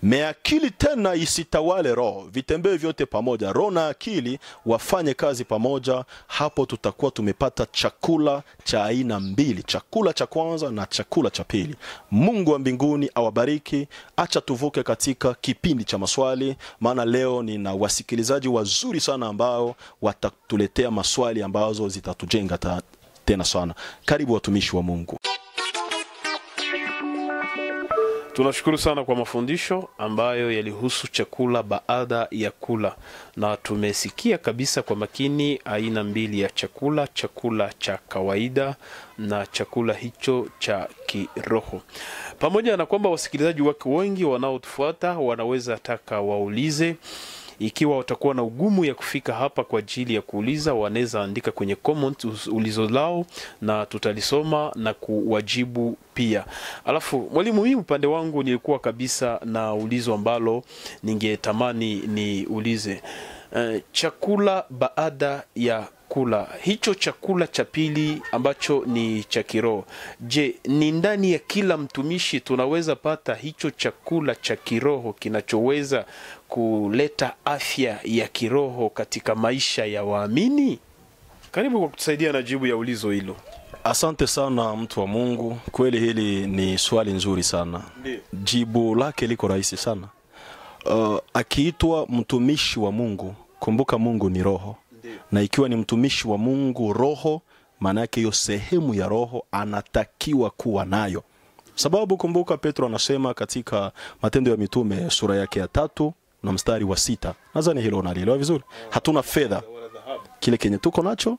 Speaker 1: me akili tena isitawale roho, vitembee vyote pamoja, roho na akili wafanye kazi pamoja. Hapo tutakuwa tumepata chakula cha aina mbili, chakula cha kwanza na chakula cha pili. Mungu wa mbinguni awabariki. Acha tuvuke katika kipindi cha maswali, maana leo nina wasikilizaji wazuri sana ambao watatuletea maswali ambazo zitatujenga tena sana. Karibu watumishi wa Mungu.
Speaker 2: Tunashukuru sana kwa mafundisho ambayo yalihusu chakula baada ya kula, na tumesikia kabisa kwa makini aina mbili ya chakula, chakula cha kawaida na chakula hicho cha kiroho, pamoja na kwamba wasikilizaji wake wengi wanaotufuata wanaweza taka waulize ikiwa watakuwa na ugumu ya kufika hapa kwa ajili ya kuuliza, wanaweza andika kwenye comment ulizo lao na tutalisoma na kuwajibu pia. Alafu mwalimu, hii upande wangu nilikuwa kabisa na ulizo ambalo ningetamani niulize. Uh, chakula baada ya chakula hicho, chakula cha pili ambacho ni cha kiroho. Je, ni ndani ya kila mtumishi tunaweza pata hicho chakula cha kiroho kinachoweza kuleta afya ya kiroho katika maisha ya waamini? Karibu kwa kutusaidia na jibu ya ulizo hilo.
Speaker 1: Asante sana mtu wa Mungu, kweli hili ni swali nzuri sana. Jibu lake liko rahisi sana. Uh, akiitwa mtumishi wa Mungu, kumbuka Mungu ni roho na ikiwa ni mtumishi wa Mungu roho, maana yake hiyo sehemu ya roho anatakiwa kuwa nayo, sababu kumbuka, Petro anasema katika Matendo ya Mitume sura yake ya tatu na mstari wa sita nadhani hilo unalielewa vizuri. Hatuna fedha, kile kenye tuko nacho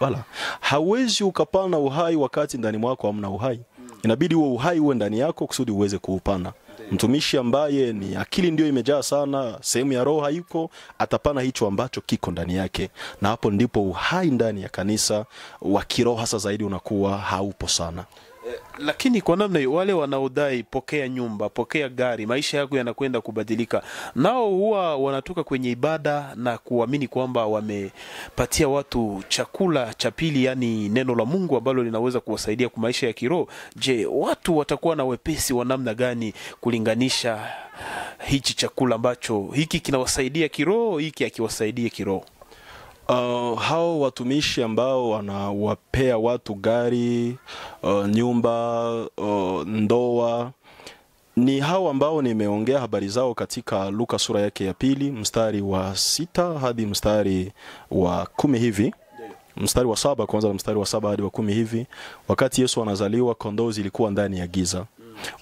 Speaker 1: wala hauwezi ukapana uhai wakati ndani mwako hamna uhai. Inabidi huo uhai uwe ndani yako kusudi uweze kuupana. Mtumishi ambaye ni akili ndio imejaa sana, sehemu ya roho haiko atapana hicho ambacho kiko ndani yake, na hapo ndipo uhai ndani ya kanisa wa kiroho hasa zaidi unakuwa haupo sana.
Speaker 2: Eh, lakini kwa namna hiyo wale wanaodai pokea nyumba, pokea gari, maisha yako yanakwenda kubadilika, nao huwa wanatoka kwenye ibada na kuamini kwamba wamepatia watu chakula cha pili, yani neno la Mungu ambalo linaweza kuwasaidia kwa maisha ya kiroho. Je, watu watakuwa na wepesi wa namna gani kulinganisha hichi chakula ambacho hiki kinawasaidia kiroho, hiki akiwasaidia kiroho? Uh, hao watumishi ambao wanawapea watu
Speaker 1: gari, uh, nyumba, uh, ndoa ni hao ambao nimeongea habari zao katika Luka sura yake ya pili mstari wa sita hadi mstari wa kumi hivi mstari wa saba kwanza na mstari wa saba hadi wa kumi hivi. Wakati Yesu anazaliwa, kondoo zilikuwa ndani ya giza.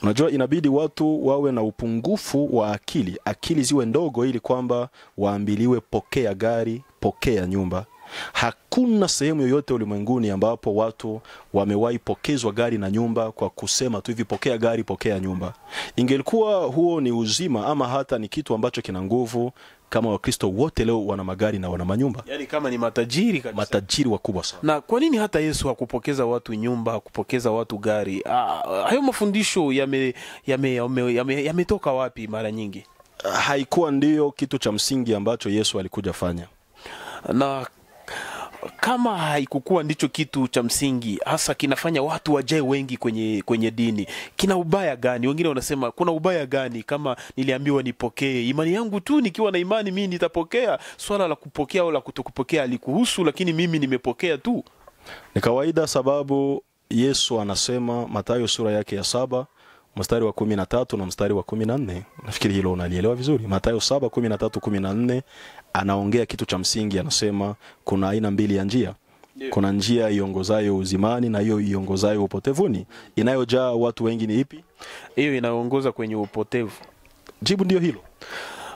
Speaker 1: Unajua, inabidi watu wawe na upungufu wa akili, akili ziwe ndogo, ili kwamba waambiliwe pokea gari, kupokea nyumba. Hakuna sehemu yoyote ulimwenguni ambapo watu wamewahi pokezwa gari na nyumba kwa kusema tu hivi, pokea gari, pokea nyumba. Ingelikuwa huo ni uzima ama hata ni kitu ambacho kina nguvu, kama Wakristo wote leo wana magari na wana manyumba,
Speaker 2: yani kama ni matajiri kabisa,
Speaker 1: matajiri wakubwa sana.
Speaker 2: Na kwa nini hata Yesu hakupokeza watu nyumba, hakupokeza watu gari? Ah, hayo mafundisho yametoka yame, yame, yame, yame wapi? Mara nyingi haikuwa ndiyo kitu cha msingi ambacho Yesu alikuja fanya na kama haikukuwa ndicho kitu cha msingi hasa kinafanya watu wajae wengi kwenye, kwenye dini, kina ubaya gani? Wengine wanasema kuna ubaya gani kama niliambiwa nipokee imani yangu tu, nikiwa na imani mimi nitapokea. Swala la kupokea au la kutokupokea alikuhusu, lakini mimi nimepokea tu.
Speaker 1: Ni kawaida, sababu Yesu anasema Mathayo sura yake ya saba mstari wa kumi na tatu na mstari wa kumi na nne nafikiri hilo unalielewa vizuri. matayo saba kumi na tatu kumi na nne anaongea kitu cha msingi, anasema kuna aina mbili ya njia kuna njia iongozayo uzimani na hiyo iongozayo upotevuni. Inayojaa watu wengi ni ipi? Hiyo inaongoza
Speaker 2: kwenye upotevu. Jibu ndio hilo.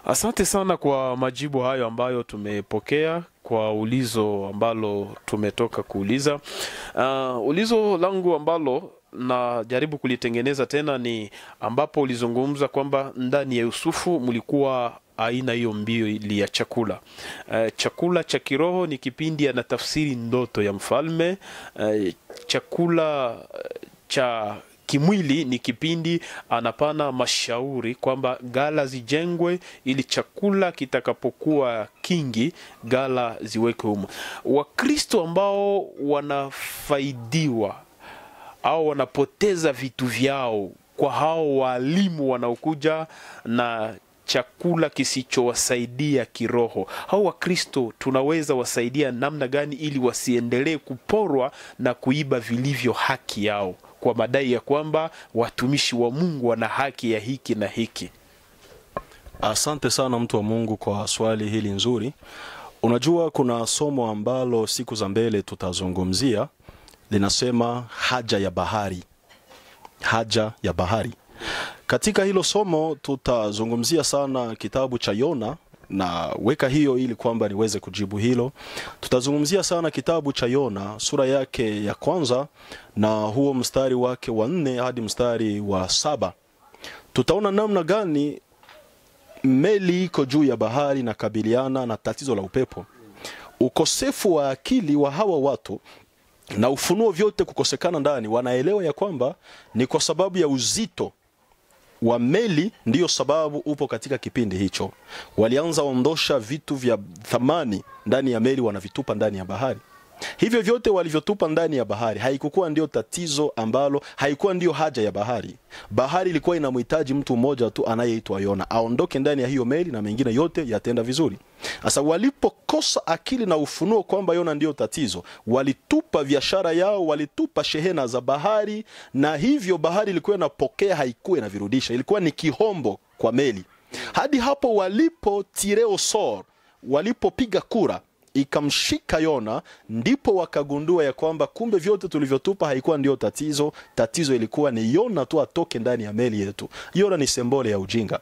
Speaker 2: Asante sana kwa majibu hayo ambayo tumepokea kwa ulizo ambalo tumetoka kuuliza. Uh, ulizo langu ambalo najaribu kulitengeneza tena ni ambapo ulizungumza kwamba ndani ya Yusufu mlikuwa aina hiyo mbili ya chakula. E, chakula cha kiroho ni kipindi anatafsiri ndoto ya mfalme. E, chakula eh, cha kimwili ni kipindi anapana mashauri kwamba gala zijengwe ili chakula kitakapokuwa kingi gala ziwekwe humo. Wakristo ambao wanafaidiwa au wanapoteza vitu vyao kwa hao waalimu wanaokuja na chakula kisichowasaidia kiroho. Hao Wakristo tunaweza wasaidia namna gani ili wasiendelee kuporwa na kuiba vilivyo haki yao kwa madai ya kwamba watumishi wa Mungu wana haki ya hiki na hiki?
Speaker 1: Asante sana mtu wa Mungu kwa swali hili nzuri. Unajua kuna somo ambalo siku za mbele tutazungumzia linasema haja ya bahari, haja ya bahari. Katika hilo somo tutazungumzia sana kitabu cha Yona na weka hiyo ili kwamba niweze kujibu hilo. Tutazungumzia sana kitabu cha Yona sura yake ya kwanza na huo mstari wake wa nne hadi mstari wa saba. Tutaona namna gani meli iko juu ya bahari na kabiliana na tatizo la upepo. Ukosefu wa akili wa hawa watu na ufunuo vyote kukosekana ndani, wanaelewa ya kwamba ni kwa sababu ya uzito wa meli ndiyo sababu upo katika kipindi hicho. Walianza ondosha vitu vya thamani ndani ya meli, wanavitupa ndani ya bahari. Hivyo vyote walivyotupa ndani ya bahari haikukuwa ndio tatizo ambalo, haikuwa ndio haja ya bahari. Bahari ilikuwa inamhitaji mtu mmoja tu anayeitwa Yona aondoke ndani ya hiyo meli, na mengine yote yataenda vizuri. Sasa walipokosa akili na ufunuo kwamba Yona ndio tatizo, walitupa biashara yao, walitupa shehena za bahari, na hivyo bahari ilikuwa inapokea, haikuwa inavirudisha, ilikuwa ni kihombo kwa meli. Hadi hapo walipo tireo sor, walipopiga kura ikamshika Yona, ndipo wakagundua ya kwamba kumbe vyote tulivyotupa haikuwa ndio tatizo. Tatizo ilikuwa ni Yona tu atoke ndani ya meli yetu. Yona ni sembole ya ujinga.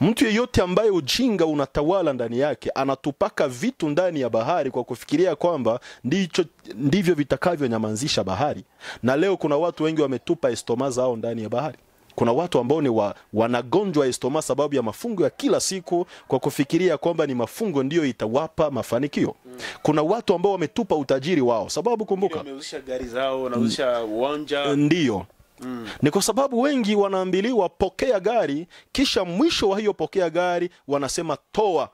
Speaker 1: Mtu yeyote ambaye ujinga unatawala ndani yake anatupaka vitu ndani ya bahari kwa kufikiria kwamba ndicho ndivyo vitakavyonyamazisha bahari, na leo kuna watu wengi wametupa estoma zao ndani ya bahari. Kuna watu ambao ni wa, wanagonjwa estoma sababu ya mafungo ya kila siku kwa kufikiria kwamba ni mafungo ndiyo itawapa mafanikio kuna watu ambao wametupa utajiri wao, sababu kumbuka,
Speaker 2: wameuzisha gari zao, wanauzisha uwanja, eh, Mm.
Speaker 1: Ni kwa sababu wengi wanaambiliwa pokea gari, kisha mwisho wa hiyo pokea gari wanasema toa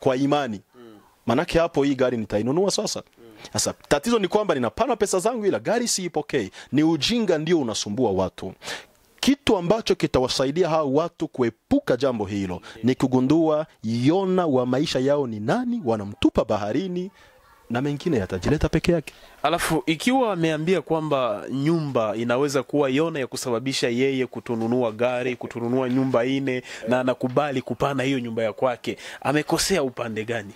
Speaker 1: kwa imani mm. Manake hapo hii gari nitainunua sasa mm. sasa mm. Tatizo ni kwamba ninapana pesa zangu, ila gari siipokei. Ni ujinga ndio unasumbua watu. Kitu ambacho kitawasaidia hao watu kuepuka jambo hilo ni kugundua Yona wa maisha yao ni nani, wanamtupa baharini na mengine yatajileta peke yake.
Speaker 2: Alafu ikiwa ameambia kwamba nyumba inaweza kuwa Yona ya kusababisha yeye kutununua gari, kutununua nyumba ine, na anakubali kupana hiyo nyumba ya kwake, amekosea upande gani?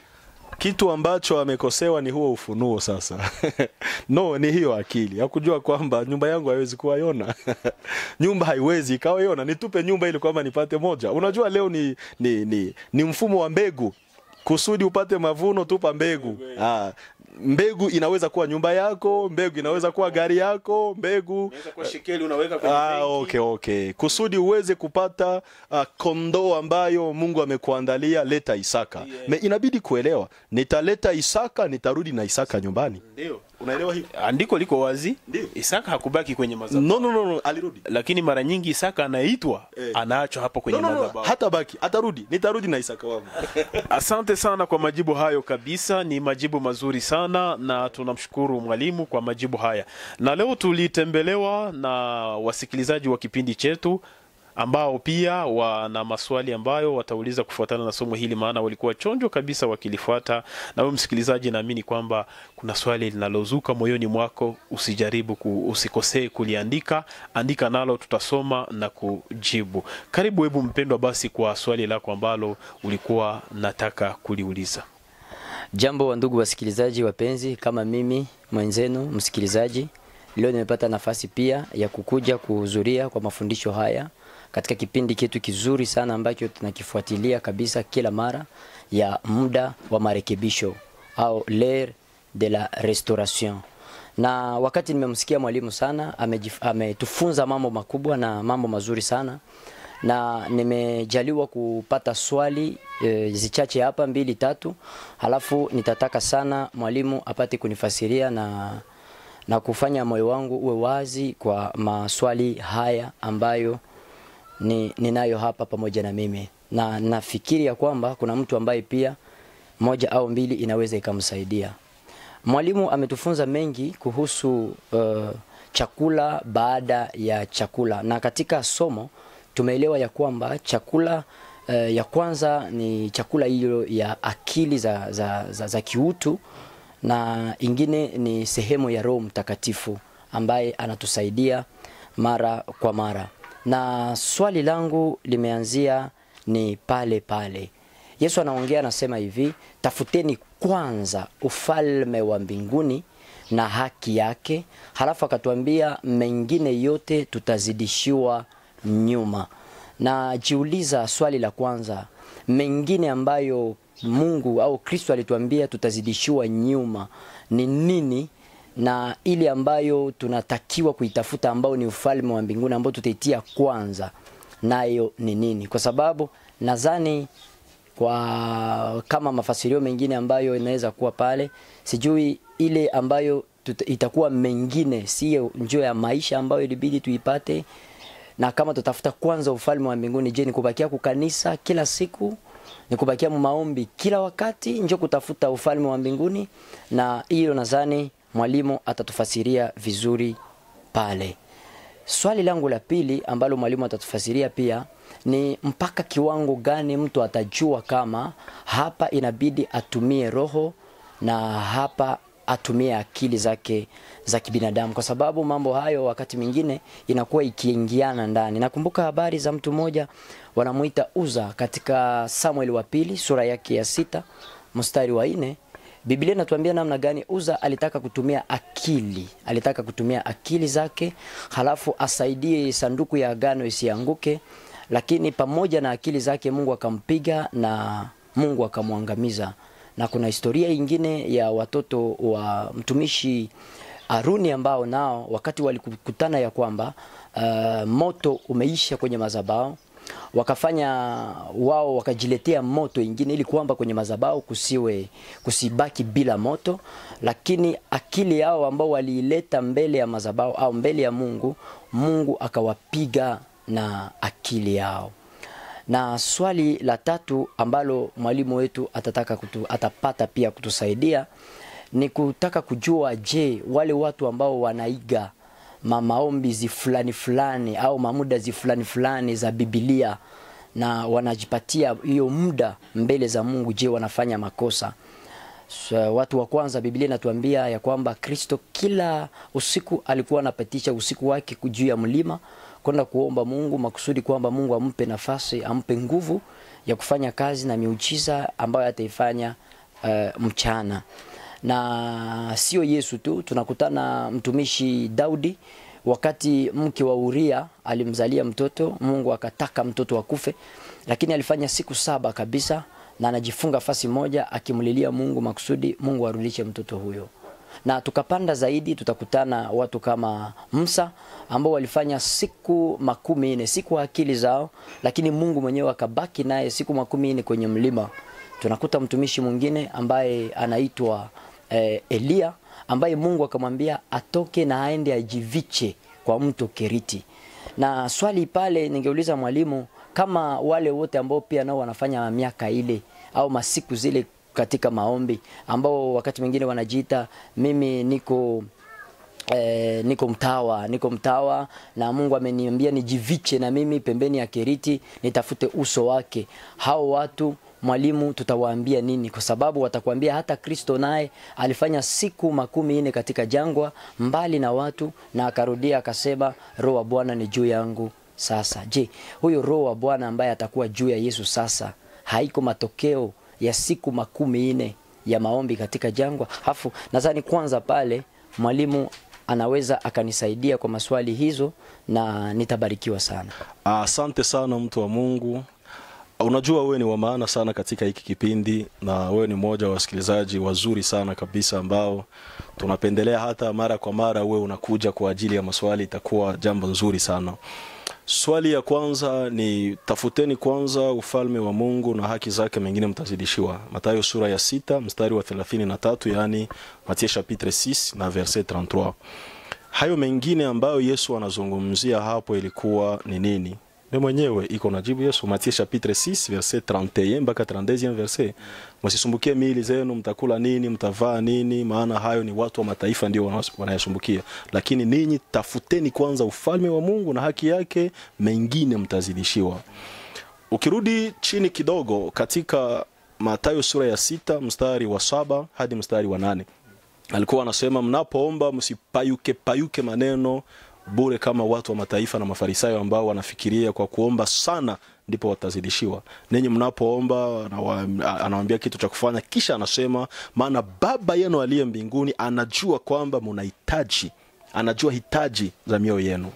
Speaker 2: kitu ambacho amekosewa ni huo ufunuo sasa. no, ni hiyo akili
Speaker 1: ya kujua kwamba nyumba yangu haiwezi kuwa Yona. nyumba haiwezi ikawa Yona, nitupe nyumba ili kwamba nipate moja. Unajua leo ni, ni, ni, ni mfumo wa mbegu kusudi upate mavuno, tupa mbegu. Ah, mbegu inaweza kuwa nyumba yako, mbegu inaweza kuwa gari yako, mbegu inaweza kuwa shekeli unaweka kwenye ah, Okay, okay. Kusudi uweze kupata uh, kondoo ambayo Mungu amekuandalia, leta Isaka. Yeah. Me inabidi kuelewa, nitaleta Isaka, nitarudi na Isaka nyumbani.
Speaker 2: Ndio. Unaelewa hiyo? Andiko liko wazi. Ndiyo. Isaka hakubaki kwenye No, no, no, no, alirudi. Lakini mara nyingi Isaka anaitwa eh, anaachwa hapo kwenye no, no, No, hata baki, atarudi. Nitarudi na Isaka wangu. Asante sana kwa majibu hayo kabisa, ni majibu mazuri sana na tunamshukuru mwalimu kwa majibu haya. Na leo tulitembelewa na wasikilizaji wa kipindi chetu ambao pia wana maswali ambayo watauliza kufuatana na somo hili, maana walikuwa chonjo kabisa wakilifuata. Na wewe msikilizaji, naamini kwamba kuna swali linalozuka moyoni mwako, usijaribu ku, usikosee kuliandika, andika nalo, tutasoma na kujibu. Karibu hebu mpendwa, basi kwa swali lako ambalo ulikuwa nataka kuliuliza.
Speaker 3: Jambo wa ndugu wasikilizaji wapenzi, kama mimi mwenzenu msikilizaji, leo nimepata nafasi pia ya kukuja kuhudhuria kwa mafundisho haya katika kipindi kitu kizuri sana ambacho tunakifuatilia kabisa kila mara ya muda wa marekebisho au l'heure de la restauration na wakati nimemsikia mwalimu sana ametufunza ame mambo makubwa na mambo mazuri sana na nimejaliwa kupata swali e, zichache hapa mbili tatu, halafu nitataka sana mwalimu apate kunifasiria na, na kufanya moyo wangu uwe wazi kwa maswali haya ambayo ni ninayo hapa pamoja na mimi, na nafikiri ya kwamba kuna mtu ambaye pia moja au mbili inaweza ikamsaidia. Mwalimu ametufunza mengi kuhusu uh, chakula baada ya chakula, na katika somo tumeelewa ya kwamba chakula uh, ya kwanza ni chakula hiyo ya akili za, za, za, za kiutu na ingine ni sehemu ya Roho Mtakatifu ambaye anatusaidia mara kwa mara na swali langu limeanzia ni pale pale. Yesu anaongea anasema hivi, tafuteni kwanza ufalme wa mbinguni na haki yake, halafu akatuambia mengine yote tutazidishiwa nyuma. Na jiuliza swali la kwanza, mengine ambayo Mungu au Kristo alituambia tutazidishiwa nyuma ni nini? na ile ambayo tunatakiwa kuitafuta ambao ni ufalme wa mbinguni ambao tutaitia kwanza, nayo ni nini? Kwa sababu nadhani kwa kama mafasirio mengine ambayo inaweza kuwa pale, sijui ile ambayo tuta, itakuwa mengine, sio njia ya maisha ambayo ilibidi tuipate. Na kama tutafuta kwanza ufalme wa mbinguni, je, ni kubakia kukanisa kila siku ni kubakia maombi kila wakati, njo kutafuta ufalme wa mbinguni? Na hiyo nadhani mwalimu atatufasiria vizuri pale. Swali langu la pili ambalo mwalimu atatufasiria pia ni mpaka kiwango gani mtu atajua kama hapa inabidi atumie roho na hapa atumie akili zake za kibinadamu, kwa sababu mambo hayo wakati mwingine inakuwa ikiingiana ndani. Nakumbuka habari za mtu mmoja wanamuita Uza katika Samuel wa pili sura yake ya sita mstari wa nne Biblia inatuambia namna gani Uza alitaka kutumia akili, alitaka kutumia akili zake, halafu asaidie sanduku ya agano isianguke, lakini pamoja na akili zake Mungu akampiga na Mungu akamwangamiza. Na kuna historia ingine ya watoto wa mtumishi aruni ambao nao wakati walikutana ya kwamba uh, moto umeisha kwenye mazabao wakafanya wao wakajiletea moto ingine, ili kwamba kwenye mazabao kusiwe kusibaki bila moto, lakini akili yao ambao waliileta mbele ya mazabao au mbele ya Mungu, Mungu akawapiga na akili yao. Na swali la tatu ambalo mwalimu wetu atataka kutu, atapata pia kutusaidia ni kutaka kujua, je, wale watu ambao wanaiga maombi zifulani fulani au mamuda zifulani fulani za Biblia na wanajipatia hiyo muda mbele za Mungu. Je, wanafanya makosa? So, watu wa kwanza Biblia inatuambia ya kwamba Kristo kila usiku alikuwa anapitisha usiku wake juu ya mlima kwenda kuomba Mungu, makusudi kwamba Mungu ampe nafasi, ampe nguvu ya kufanya kazi na miujiza ambayo ataifanya uh, mchana na sio Yesu tu, tunakutana mtumishi Daudi wakati mke wa Uria alimzalia mtoto, Mungu akataka mtoto akufe, lakini alifanya siku saba kabisa na anajifunga fasi moja akimlilia Mungu makusudi Mungu arudishe mtoto huyo. Na tukapanda zaidi, tutakutana watu kama Musa ambao walifanya siku makumi nne siku akili zao, lakini Mungu mwenyewe akabaki naye siku makumi nne kwenye mlima. Tunakuta mtumishi mwingine ambaye anaitwa eh, Elia ambaye Mungu akamwambia atoke na aende ajiviche kwa mto Keriti. Na swali pale ningeuliza mwalimu, kama wale wote ambao pia nao wanafanya miaka ile au masiku zile katika maombi, ambao wakati mwingine wanajiita mimi niko Eh, niko mtawa, niko mtawa na Mungu ameniambia nijiviche na mimi pembeni ya Keriti nitafute uso wake. Hao watu mwalimu tutawaambia nini, kwa sababu watakwambia hata Kristo naye alifanya siku makumi nne katika jangwa mbali na watu, na akarudia akasema, roho wa Bwana ni juu yangu sasa. Je, huyo roho wa Bwana ambaye atakuwa juu ya Yesu sasa haiko matokeo ya siku makumi nne ya maombi katika jangwa? Hafu nadhani kwanza pale mwalimu anaweza akanisaidia kwa maswali hizo na nitabarikiwa sana.
Speaker 1: Asante sana mtu wa Mungu Unajua wewe ni wa maana sana katika hiki kipindi, na wewe ni mmoja wa wasikilizaji wazuri sana kabisa ambao tunapendelea hata mara kwa mara wewe unakuja kwa ajili ya maswali, itakuwa jambo nzuri sana. Swali ya kwanza ni tafuteni kwanza ufalme wa Mungu na haki zake, mengine mtazidishiwa. matayo sura ya sita mstari wa 33, yani Matthieu chapitre 6 na yaani verse 33. Hayo mengine ambayo Yesu anazungumzia hapo ilikuwa ni nini? ne mwenyewe iko na jibu Yesu, Mathayo chapitre 6 verset 31 mpaka 32 verset, msisumbukie miili zenu, mtakula nini, mtavaa nini, maana hayo ni watu wa mataifa ndio wanayasumbukia, lakini ninyi tafuteni kwanza ufalme wa Mungu na haki yake, mengine mtazidishiwa. Ukirudi chini kidogo katika Mathayo sura ya sita mstari wa saba hadi mstari wa nane alikuwa anasema mnapoomba msipayuke payuke maneno bure kama watu wa mataifa na mafarisayo ambao wanafikiria kwa kuomba sana ndipo watazidishiwa. Ninyi mnapoomba, anawaambia kitu cha kufanya, kisha anasema maana Baba yenu aliye mbinguni anajua kwamba mnahitaji, anajua hitaji za mioyo yenu.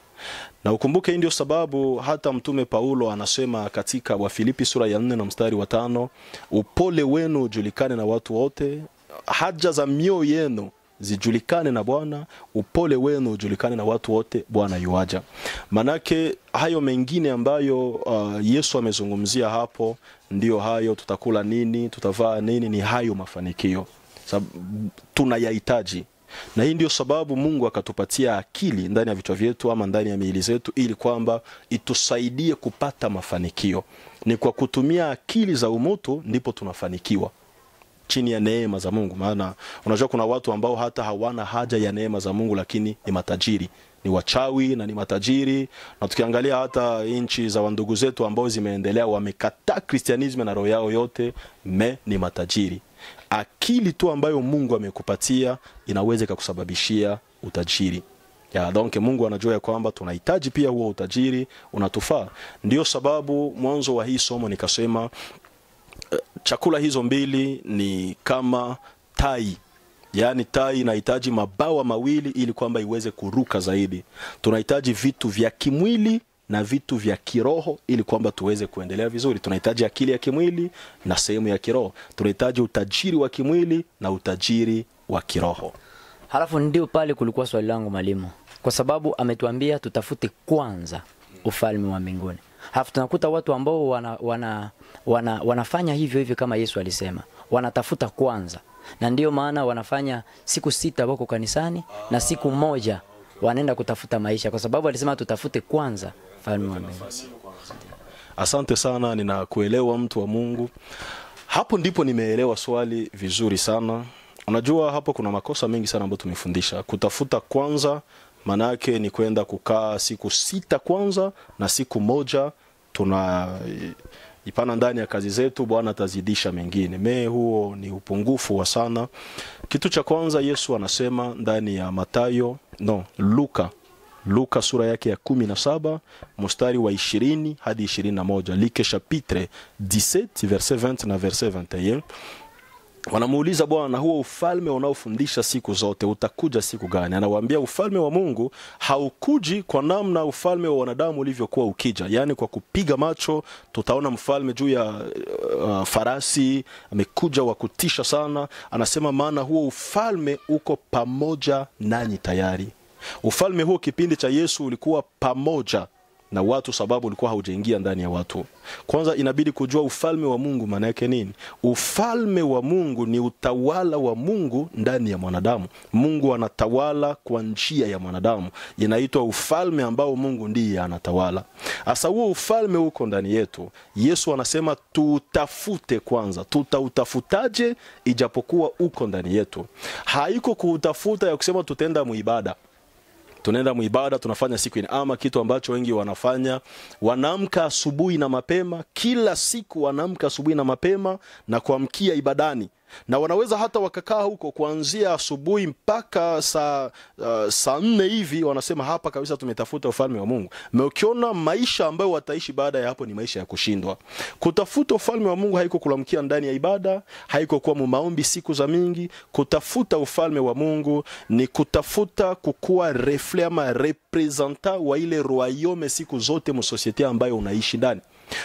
Speaker 1: Na ukumbuke hii ndio sababu hata Mtume Paulo anasema katika Wafilipi sura ya 4 na mstari wa tano, upole wenu ujulikane na watu wote, haja za mioyo yenu zijulikane na Bwana, upole wenu ujulikane na watu wote, Bwana yuaja. Manake hayo mengine ambayo uh, Yesu amezungumzia hapo, ndiyo hayo tutakula nini, tutavaa nini, ni hayo mafanikio tunayahitaji na hii ndio sababu Mungu akatupatia akili ndani ya vichwa vyetu ama ndani ya miili zetu, ili kwamba itusaidie kupata mafanikio. Ni kwa kutumia akili za umutu ndipo tunafanikiwa chini ya neema za Mungu. Maana unajua kuna watu ambao hata hawana haja ya neema za Mungu, lakini ni matajiri, ni wachawi na ni matajiri. Na tukiangalia hata nchi za wandugu zetu ambao zimeendelea, wamekataa Kristianisme na roho yao yote, me ni matajiri. Akili tu ambayo Mungu amekupatia inaweza ikakusababishia utajiri ya donc Mungu anajua ya kwamba tunahitaji pia huo utajiri unatufaa. Ndio sababu mwanzo wa hii somo nikasema chakula hizo mbili ni kama tai yaani tai inahitaji mabawa mawili ili kwamba iweze kuruka zaidi. Tunahitaji vitu vya kimwili na vitu vya kiroho ili kwamba tuweze kuendelea vizuri. Tunahitaji akili ya kimwili na sehemu ya kiroho, tunahitaji utajiri wa kimwili
Speaker 3: na utajiri wa kiroho. Halafu ndio pale kulikuwa swali langu mwalimu, kwa sababu ametuambia tutafute kwanza ufalme wa mbinguni. Halafu tunakuta watu ambao wana, wana, wana, wanafanya hivyo hivyo kama Yesu alisema, wanatafuta kwanza, na ndiyo maana wanafanya siku sita wako kanisani na siku moja wanaenda kutafuta maisha, kwa sababu alisema tutafute kwanza
Speaker 1: falme wa Mungu. Asante sana, ninakuelewa mtu wa Mungu. Hapo ndipo nimeelewa swali vizuri sana. Unajua, hapo kuna makosa mengi sana ambayo tumefundisha. Kutafuta kwanza manake ni kwenda kukaa siku sita kwanza na siku moja tuna ipana ndani ya kazi zetu, Bwana atazidisha mengine. Me, huo ni upungufu wa sana. Kitu cha kwanza Yesu anasema ndani ya Matayo no Luka Luka sura yake ya kumi na saba mstari wa ishirini hadi ishirini na moja Like chapitre 17 verse 20 na verse 21 Wanamuuliza Bwana, huo ufalme unaofundisha siku zote utakuja siku gani? Anawaambia ufalme wa Mungu haukuji kwa namna ufalme wa wanadamu ulivyokuwa ukija, yaani kwa kupiga macho. Tutaona mfalme juu ya uh, uh farasi amekuja wa kutisha sana. Anasema maana huo ufalme uko pamoja nanyi tayari. Ufalme huo kipindi cha Yesu ulikuwa pamoja na watu, sababu ulikuwa haujaingia ndani ya watu. Kwanza inabidi kujua ufalme wa Mungu maana yake nini. Ufalme wa Mungu ni utawala wa Mungu ndani ya mwanadamu. Mungu anatawala kwa njia ya mwanadamu, inaitwa ufalme ambao Mungu ndiye anatawala. Asa huo ufalme uko ndani yetu. Yesu anasema tuutafute kwanza. Tutautafutaje ijapokuwa uko ndani yetu? Haiko kuutafuta ya kusema tutenda muibada tunaenda muibada, tunafanya siku ama kitu ambacho wengi wanafanya. Wanaamka asubuhi na mapema, kila siku wanaamka asubuhi na mapema na kuamkia ibadani na wanaweza hata wakakaa huko kuanzia asubuhi mpaka saa uh, saa nne hivi, wanasema hapa kabisa tumetafuta ufalme wa Mungu. Mkiona maisha ambayo wataishi baada ya hapo ni maisha ya kushindwa. Kutafuta ufalme wa Mungu haiko kulamkia ndani ya ibada, haiko kuwa mumaombi siku za mingi. Kutafuta ufalme wa Mungu ni kutafuta kukuwa refle ama representa wa ile royaume siku zote msosiete ambayo unaishi ndani.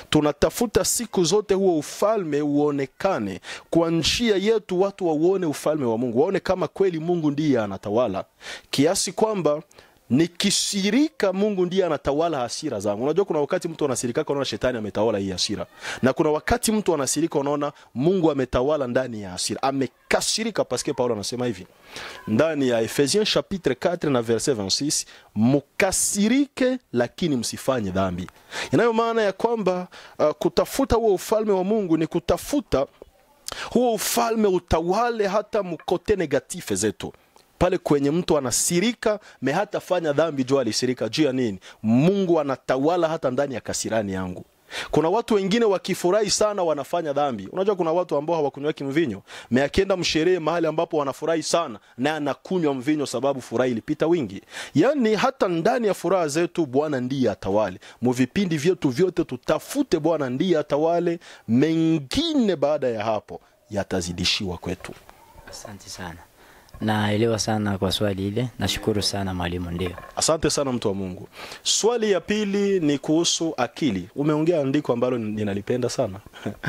Speaker 1: Tunatafuta siku zote huo ufalme uonekane kwa njia yetu, watu wauone ufalme wa Mungu, waone kama kweli Mungu ndiye anatawala kiasi kwamba nikishirika Mungu ndiye anatawala hasira zangu. Unajua kuna wakati mtu anasirika unaona shetani ametawala hii hasira, na kuna wakati mtu anasirika unaona Mungu ametawala ndani ya hasira, amekasirika. Paske Paulo anasema hivi ndani ya efesien chapitre 4 na verse 26, mukasirike lakini msifanye dhambi. Inayo maana ya kwamba uh, kutafuta huo ufalme wa Mungu ni kutafuta huo ufalme utawale hata mkote negatife zetu pale kwenye mtu anasirika me hatafanya dhambi juu alisirika juu ya nini mungu anatawala hata ndani ya kasirani yangu kuna watu wengine wakifurahi sana wanafanya dhambi. Unajua kuna watu ambao hawakunywaki mvinyo, meakienda msherehe mahali ambapo wanafurahi sana na anakunywa mvinyo sababu furaha ilipita wingi. Yaani hata ndani ya furaha zetu Bwana ndiye atawale. muvipindi vyetu vyote tutafute Bwana ndiye atawale, mengine baada ya hapo yatazidishiwa kwetu.
Speaker 3: Asante sana.
Speaker 1: Naelewa sana kwa swali ile. Nashukuru sana mwalimu, ndio. Asante sana mtu wa Mungu. Swali ya pili ni kuhusu akili. Umeongea andiko ambalo ninalipenda sana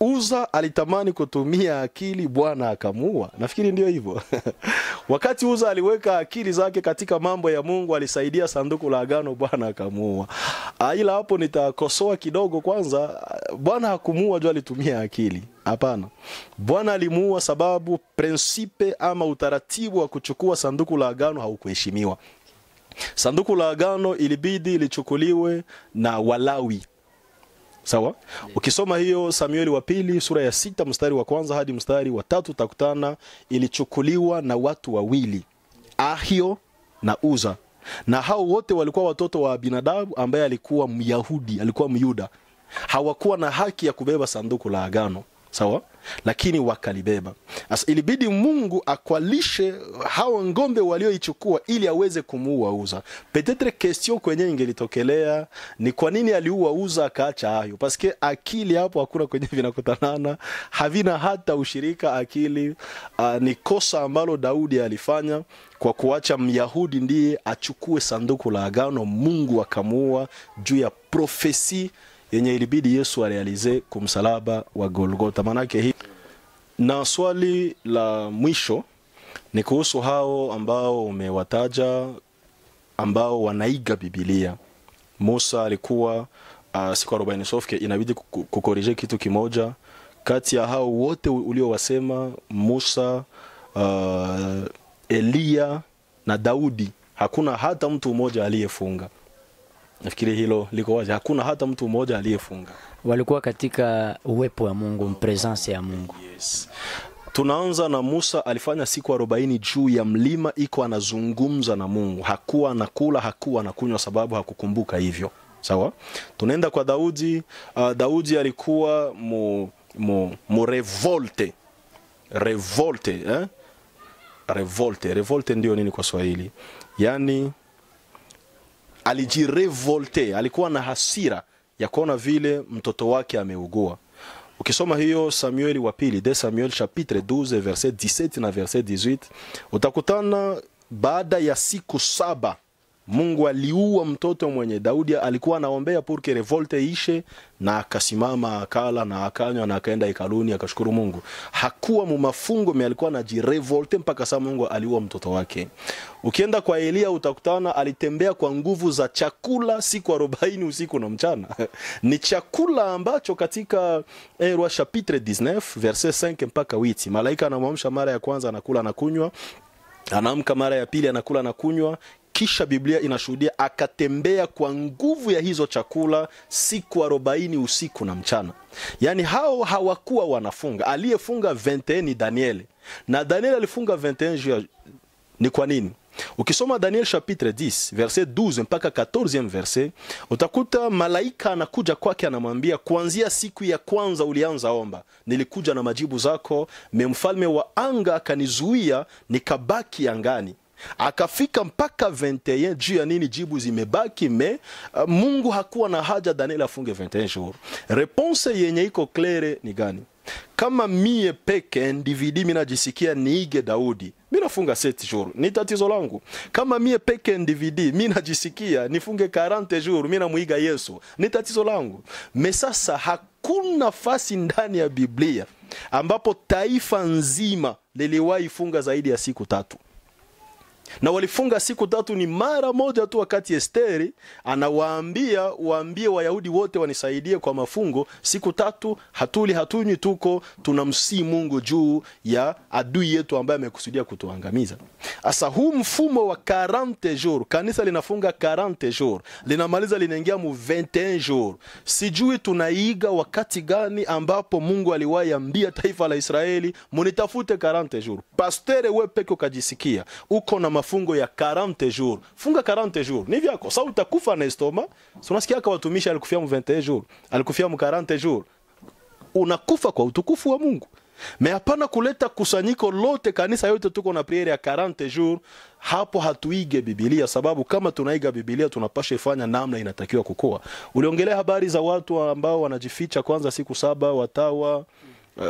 Speaker 1: Uza alitamani kutumia akili, Bwana akamuua. Nafikiri ndio hivyo. Wakati Uza aliweka akili zake katika mambo ya Mungu, alisaidia sanduku la agano, Bwana akamuua. Ah, ila hapo nitakosoa kidogo. Kwanza, Bwana hakumuua juu alitumia akili. Hapana, Bwana alimuua sababu prinsipe ama utaratibu wa kuchukua sanduku la agano haukuheshimiwa. Sanduku la agano ilibidi lichukuliwe na Walawi. Sawa? Ukisoma hiyo Samueli wa pili sura ya sita mstari wa kwanza hadi mstari wa tatu utakutana ilichukuliwa na watu wawili, Ahio na Uza, na hao wote walikuwa watoto wa Abinadabu ambaye alikuwa Myahudi, alikuwa Myuda. Hawakuwa na haki ya kubeba sanduku la agano sawa lakini wakalibeba. Sasa ilibidi Mungu akwalishe hawa ngombe walioichukua ili aweze kumuua Uza. Petetre question kwenye ingelitokelea ni kwa nini aliua Uza akaacha hayo, paske akili hapo hakuna kwenye vinakutanana, havina hata ushirika akili. Uh, ni kosa ambalo Daudi alifanya kwa kuacha Myahudi ndiye achukue sanduku la agano, Mungu akamuua juu ya profesi yenye ilibidi Yesu arealize kumsalaba wa Golgota. Maanake hii. Na swali la mwisho ni kuhusu hao ambao umewataja ambao wanaiga Biblia. Musa alikuwa uh, siku 40 sofke, inabidi kukorije kitu kimoja kati ya hao wote uliowasema Musa, uh, ah, Eliya na Daudi, hakuna hata mtu mmoja aliyefunga. Nafikiri hilo liko wazi, hakuna hata mtu mmoja aliyefunga.
Speaker 3: Walikuwa katika uwepo wa Mungu, mpresence ya Mungu. Yes. Tunaanza
Speaker 1: na Musa alifanya siku arobaini juu ya mlima, iko anazungumza na Mungu, hakuwa anakula, hakuwa anakunywa, sababu hakukumbuka hivyo. Sawa, tunaenda kwa Daudi. Uh, Daudi alikuwa mu, mu, mu revolte revolte, eh? revolte revolte ndio nini kwa Swahili? Yani alijirevolte, alikuwa na hasira ya kuona vile mtoto wake ameugua. Ukisoma hiyo Samueli wa pili, de Samuel chapitre 12 verset 17 na verset 18, utakutana baada ya siku saba Mungu aliua mtoto mwenye Daudi alikuwa anaombea purke revolte ishe, na akasimama akala na akanywa na akaenda ikaluni akashukuru Mungu. Hakuwa mumafungo me, alikuwa anajirevolte mpaka saa Mungu aliua mtoto wake. Ukienda kwa Elia utakutana alitembea kwa nguvu za chakula siku arobaini usiku na mchana ni chakula ambacho katika Erwa chapitre 19 verset 5 mpaka 8 malaika anamwamsha mara ya kwanza anakula na kunywa anaamka mara ya pili anakula na kunywa, kisha Biblia inashuhudia akatembea kwa nguvu ya hizo chakula siku arobaini usiku na mchana. Yaani hao hawakuwa wanafunga, aliyefunga 21 ni Danieli na Danieli alifunga 21. Ni kwa nini? Ukisoma Daniel chapitre 10 verset 12 mpaka 14 verset, utakuta malaika anakuja kwake, anamwambia kuanzia siku ya kwanza ulianza omba, nilikuja na majibu zako, me wa anga akanizuia, nikabaki angani akafika mpaka 21 juu ya nini jibu zimebaki me euh, Mungu hakuwa na haja Daniel afunge 21 jour. Reponse yenye iko klere ni gani? Kama mie peke mimi najisikia niige Daudi, minafunga 7 jour, ni tatizo langu. Kama mie peke mimi najisikia nifunge 40 jour, namuiga Yesu, ni tatizo langu. me sasa hakuna fasi ndani ya Biblia ambapo taifa nzima liliwahi funga zaidi ya siku tatu na walifunga siku tatu. Ni mara moja tu, wakati Esteri anawaambia waambie Wayahudi wote wanisaidie kwa mafungo siku tatu, hatuli hatunywi, tuko tunamsii Mungu juu ya adui yetu ambaye amekusudia kutuangamiza. Asa huu mfumo wa 40 jour, kanisa linafunga 40 jour, linamaliza linaingia mu 21 jour. Sijui tunaiga wakati gani ambapo Mungu aliwahi taifa la Israeli munitafute 40 jour. Pastere wewe peke ukajisikia uko na mafungo ya 40 jours. Funga 40 jours. Ni vyako. Sasa utakufa na estoma. Unasikia kwa watumishi alikufia mu 21 jours, alikufia mu 40 jours. Unakufa kwa utukufu wa Mungu. Me hapana kuleta kusanyiko lote kanisa yote tuko na priere ya 40 jour. Hapo hatuige Biblia, sababu kama tunaiga Biblia tunapasha ifanya namna inatakiwa kukua. Uliongelea habari za watu ambao wanajificha kwanza siku
Speaker 3: saba watawa. Uh,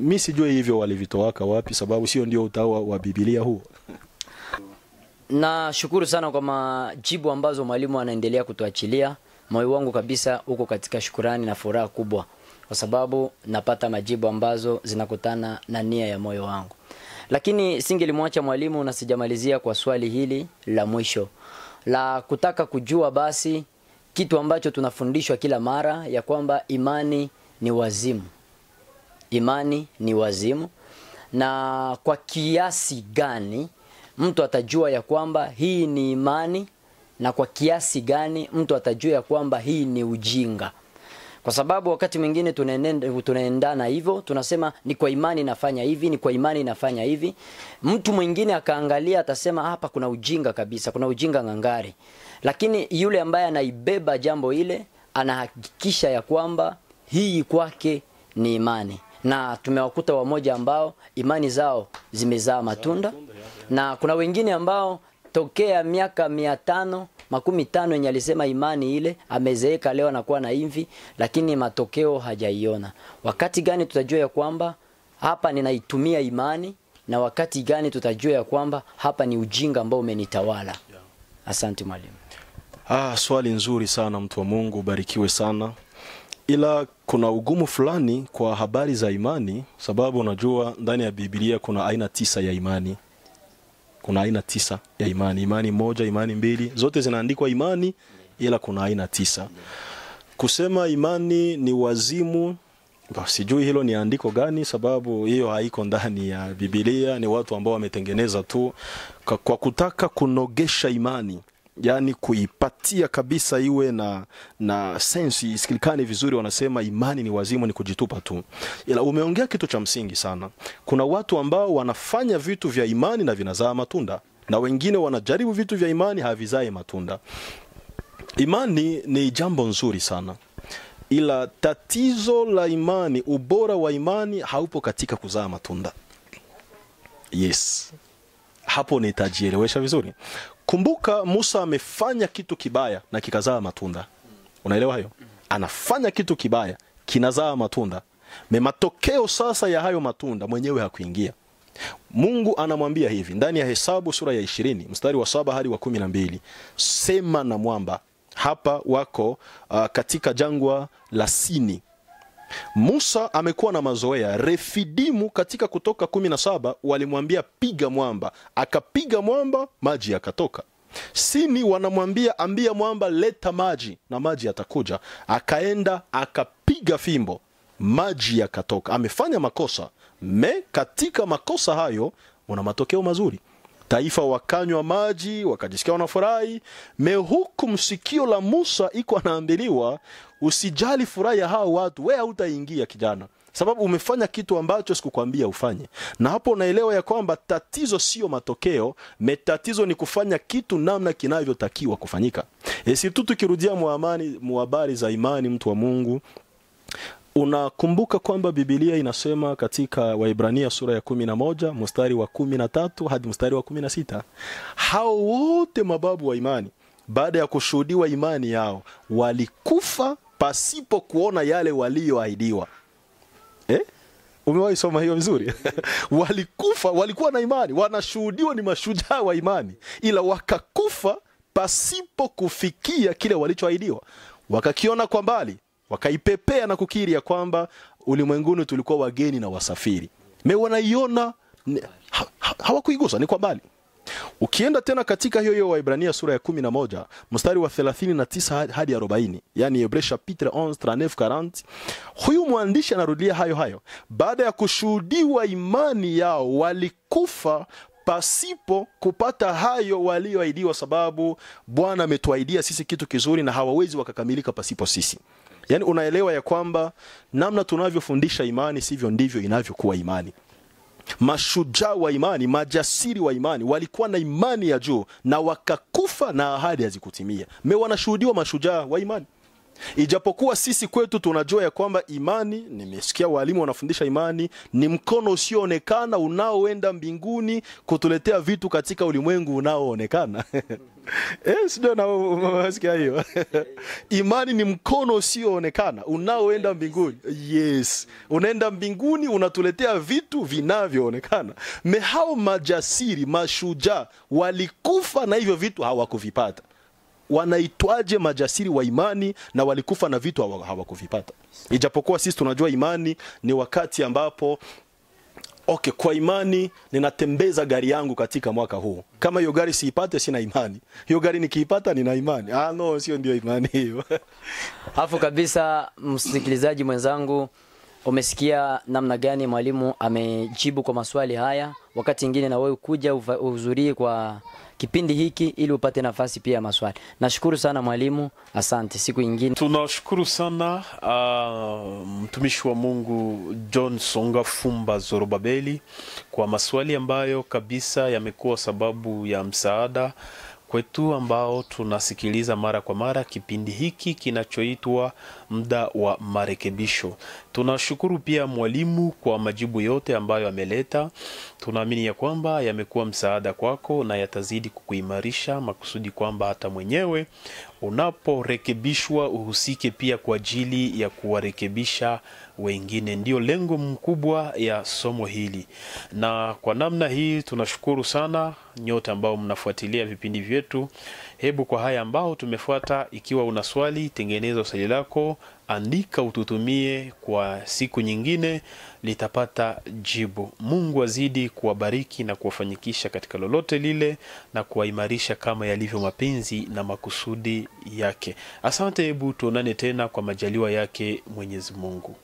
Speaker 1: mi sijue hivyo walivitoaka wapi, sababu sio ndio utawa wa Biblia huo.
Speaker 3: Nashukuru sana kwa majibu ambazo mwalimu anaendelea kutuachilia. Moyo wangu kabisa uko katika shukurani na furaha kubwa, kwa sababu napata majibu ambazo zinakutana na nia ya moyo wangu, lakini singelimwacha mwalimu na sijamalizia kwa swali hili la mwisho la kutaka kujua basi kitu ambacho tunafundishwa kila mara ya kwamba imani ni wazimu. Imani ni wazimu, na kwa kiasi gani mtu atajua ya kwamba hii ni imani na kwa kiasi gani mtu atajua ya kwamba hii ni ujinga kwa sababu wakati mwingine tunaendana hivyo tunasema ni kwa imani nafanya hivi ni kwa imani nafanya hivi mtu mwingine akaangalia atasema ah, hapa kuna ujinga kabisa kuna ujinga ngangari lakini yule ambaye anaibeba jambo ile anahakikisha ya kwamba hii kwake ni imani na tumewakuta wamoja ambao imani zao zimezaa matunda, na kuna wengine ambao tokea miaka mia tano makumi tano yenye alisema imani ile amezeeka, leo anakuwa na imvi, lakini matokeo hajaiona. Wakati gani tutajua ya kwamba hapa ninaitumia imani na wakati gani tutajua ya kwamba hapa ni ujinga ambao umenitawala? Asante mwalimu.
Speaker 1: Ah, swali nzuri sana mtu wa Mungu, ubarikiwe sana. Ila kuna ugumu fulani kwa habari za imani, sababu unajua ndani ya Biblia kuna aina tisa ya imani. Kuna aina tisa ya imani, imani moja, imani mbili, zote zinaandikwa imani, ila kuna aina tisa. Kusema imani ni wazimu, sijui hilo ni andiko gani, sababu hiyo haiko ndani ya Biblia. Ni watu ambao wametengeneza tu kwa kutaka kunogesha imani yani kuipatia kabisa iwe na na sensi isikilikane vizuri. Wanasema imani ni wazimu, ni kujitupa tu, ila umeongea kitu cha msingi sana. Kuna watu ambao wanafanya vitu vya imani na vinazaa matunda, na wengine wanajaribu vitu vya imani havizae matunda. Imani ni jambo nzuri sana, ila tatizo la imani, ubora wa imani haupo katika kuzaa matunda. Yes, hapo nitajielewesha vizuri. Kumbuka Musa amefanya kitu kibaya na kikazaa matunda. Unaelewa hayo? Anafanya kitu kibaya kinazaa matunda. Mematokeo matokeo sasa ya hayo matunda mwenyewe hakuingia. Mungu anamwambia hivi ndani ya Hesabu sura ya ishirini mstari wa saba hadi wa kumi na mbili sema na mwamba, hapa wako uh, katika jangwa la Sini Musa amekuwa na mazoea. Refidimu katika Kutoka kumi na saba walimwambia piga mwamba, akapiga mwamba, maji yakatoka. Sini wanamwambia ambia mwamba leta maji na maji yatakuja. Akaenda akapiga fimbo, maji yakatoka. Amefanya makosa me, katika makosa hayo una matokeo mazuri taifa wakanywa maji wakajisikia wanafurahi. Me huku msikio la Musa iko anaambiliwa Usijali furaha ya hao watu, wewe hautaingia kijana, sababu umefanya kitu ambacho sikukwambia ufanye. Na hapo unaelewa ya kwamba tatizo sio matokeo, tatizo ni kufanya kitu namna kinavyotakiwa kufanyika. Esi tu tukirudia muamani muhabari za imani, mtu wa Mungu, unakumbuka kwamba Biblia inasema katika Waibrania sura ya kumi na moja mstari wa kumi na tatu hadi mstari wa kumi na sita hao wote mababu wa imani baada ya kushuhudiwa imani yao walikufa pasipo kuona yale waliyoahidiwa eh? Umewahi soma hiyo vizuri? Walikufa, walikuwa na imani, wanashuhudiwa ni mashujaa wa imani, ila wakakufa pasipo kufikia kile walichoahidiwa. Wakakiona kwa mbali, wakaipepea na kukiri ya kwamba ulimwenguni tulikuwa wageni na wasafiri. Me wanaiona hawakuigusa, ni kwa mbali. Ukienda tena katika hiyo hiyo Waibrania sura ya 11 mstari wa 39 hadi 40, yani Hebrews chapitre 11 40, huyu mwandishi anarudia hayo hayo. Baada ya kushuhudiwa imani yao walikufa pasipo kupata hayo walioahidiwa, sababu Bwana ametuahidia sisi kitu kizuri na hawawezi wakakamilika pasipo sisi. yaani unaelewa ya kwamba namna tunavyofundisha imani sivyo ndivyo inavyokuwa imani mashujaa wa imani, majasiri wa imani walikuwa na imani ya juu na wakakufa na ahadi hazikutimia. Me wanashuhudiwa mashujaa wa imani. Ijapokuwa sisi kwetu tunajua ya kwamba imani, nimesikia walimu wanafundisha imani ni mkono usioonekana unaoenda mbinguni kutuletea vitu katika ulimwengu unaoonekana. Eh, sio na hiyo. Imani ni mkono usioonekana unaoenda mbinguni. Yes. Unaenda mbinguni unatuletea vitu vinavyoonekana. Me hao majasiri, mashujaa walikufa na hivyo vitu hawakuvipata wanaitwaje majasiri wa imani na walikufa na vitu hawakuvipata hawa ijapokuwa sisi tunajua imani ni wakati ambapo okay, kwa imani ninatembeza gari yangu katika mwaka huu. Kama hiyo gari siipate, sina imani. Hiyo gari nikiipata,
Speaker 3: nina imani. Ah, no, sio ndio imani hiyo. Afu kabisa, msikilizaji mwenzangu, Umesikia namna gani mwalimu amejibu kwa maswali haya? Wakati ingine na wewe kuja uhudhurie kwa kipindi hiki ili upate nafasi pia ya maswali. Nashukuru sana mwalimu, asante. Siku ingine tunashukuru sana uh,
Speaker 2: mtumishi wa Mungu John Songa Fumba Zorobabeli kwa maswali ambayo kabisa yamekuwa sababu ya msaada kwetu ambao tunasikiliza mara kwa mara kipindi hiki kinachoitwa Muda wa Marekebisho. Tunashukuru pia mwalimu kwa majibu yote ambayo ameleta. Tunaamini ya kwamba yamekuwa msaada kwako na yatazidi kukuimarisha makusudi kwamba hata mwenyewe unaporekebishwa uhusike pia kwa ajili ya kuwarekebisha wengine. ndio lengo mkubwa ya somo hili, na kwa namna hii tunashukuru sana nyote ambao mnafuatilia vipindi vyetu. Hebu kwa haya ambao tumefuata, ikiwa una swali, tengeneza swali lako andika ututumie kwa siku nyingine, litapata jibu. Mungu azidi kuwabariki na kuwafanyikisha katika lolote lile na kuwaimarisha kama yalivyo mapenzi na makusudi yake. Asante, hebu tuonane tena kwa majaliwa yake Mwenyezi Mungu.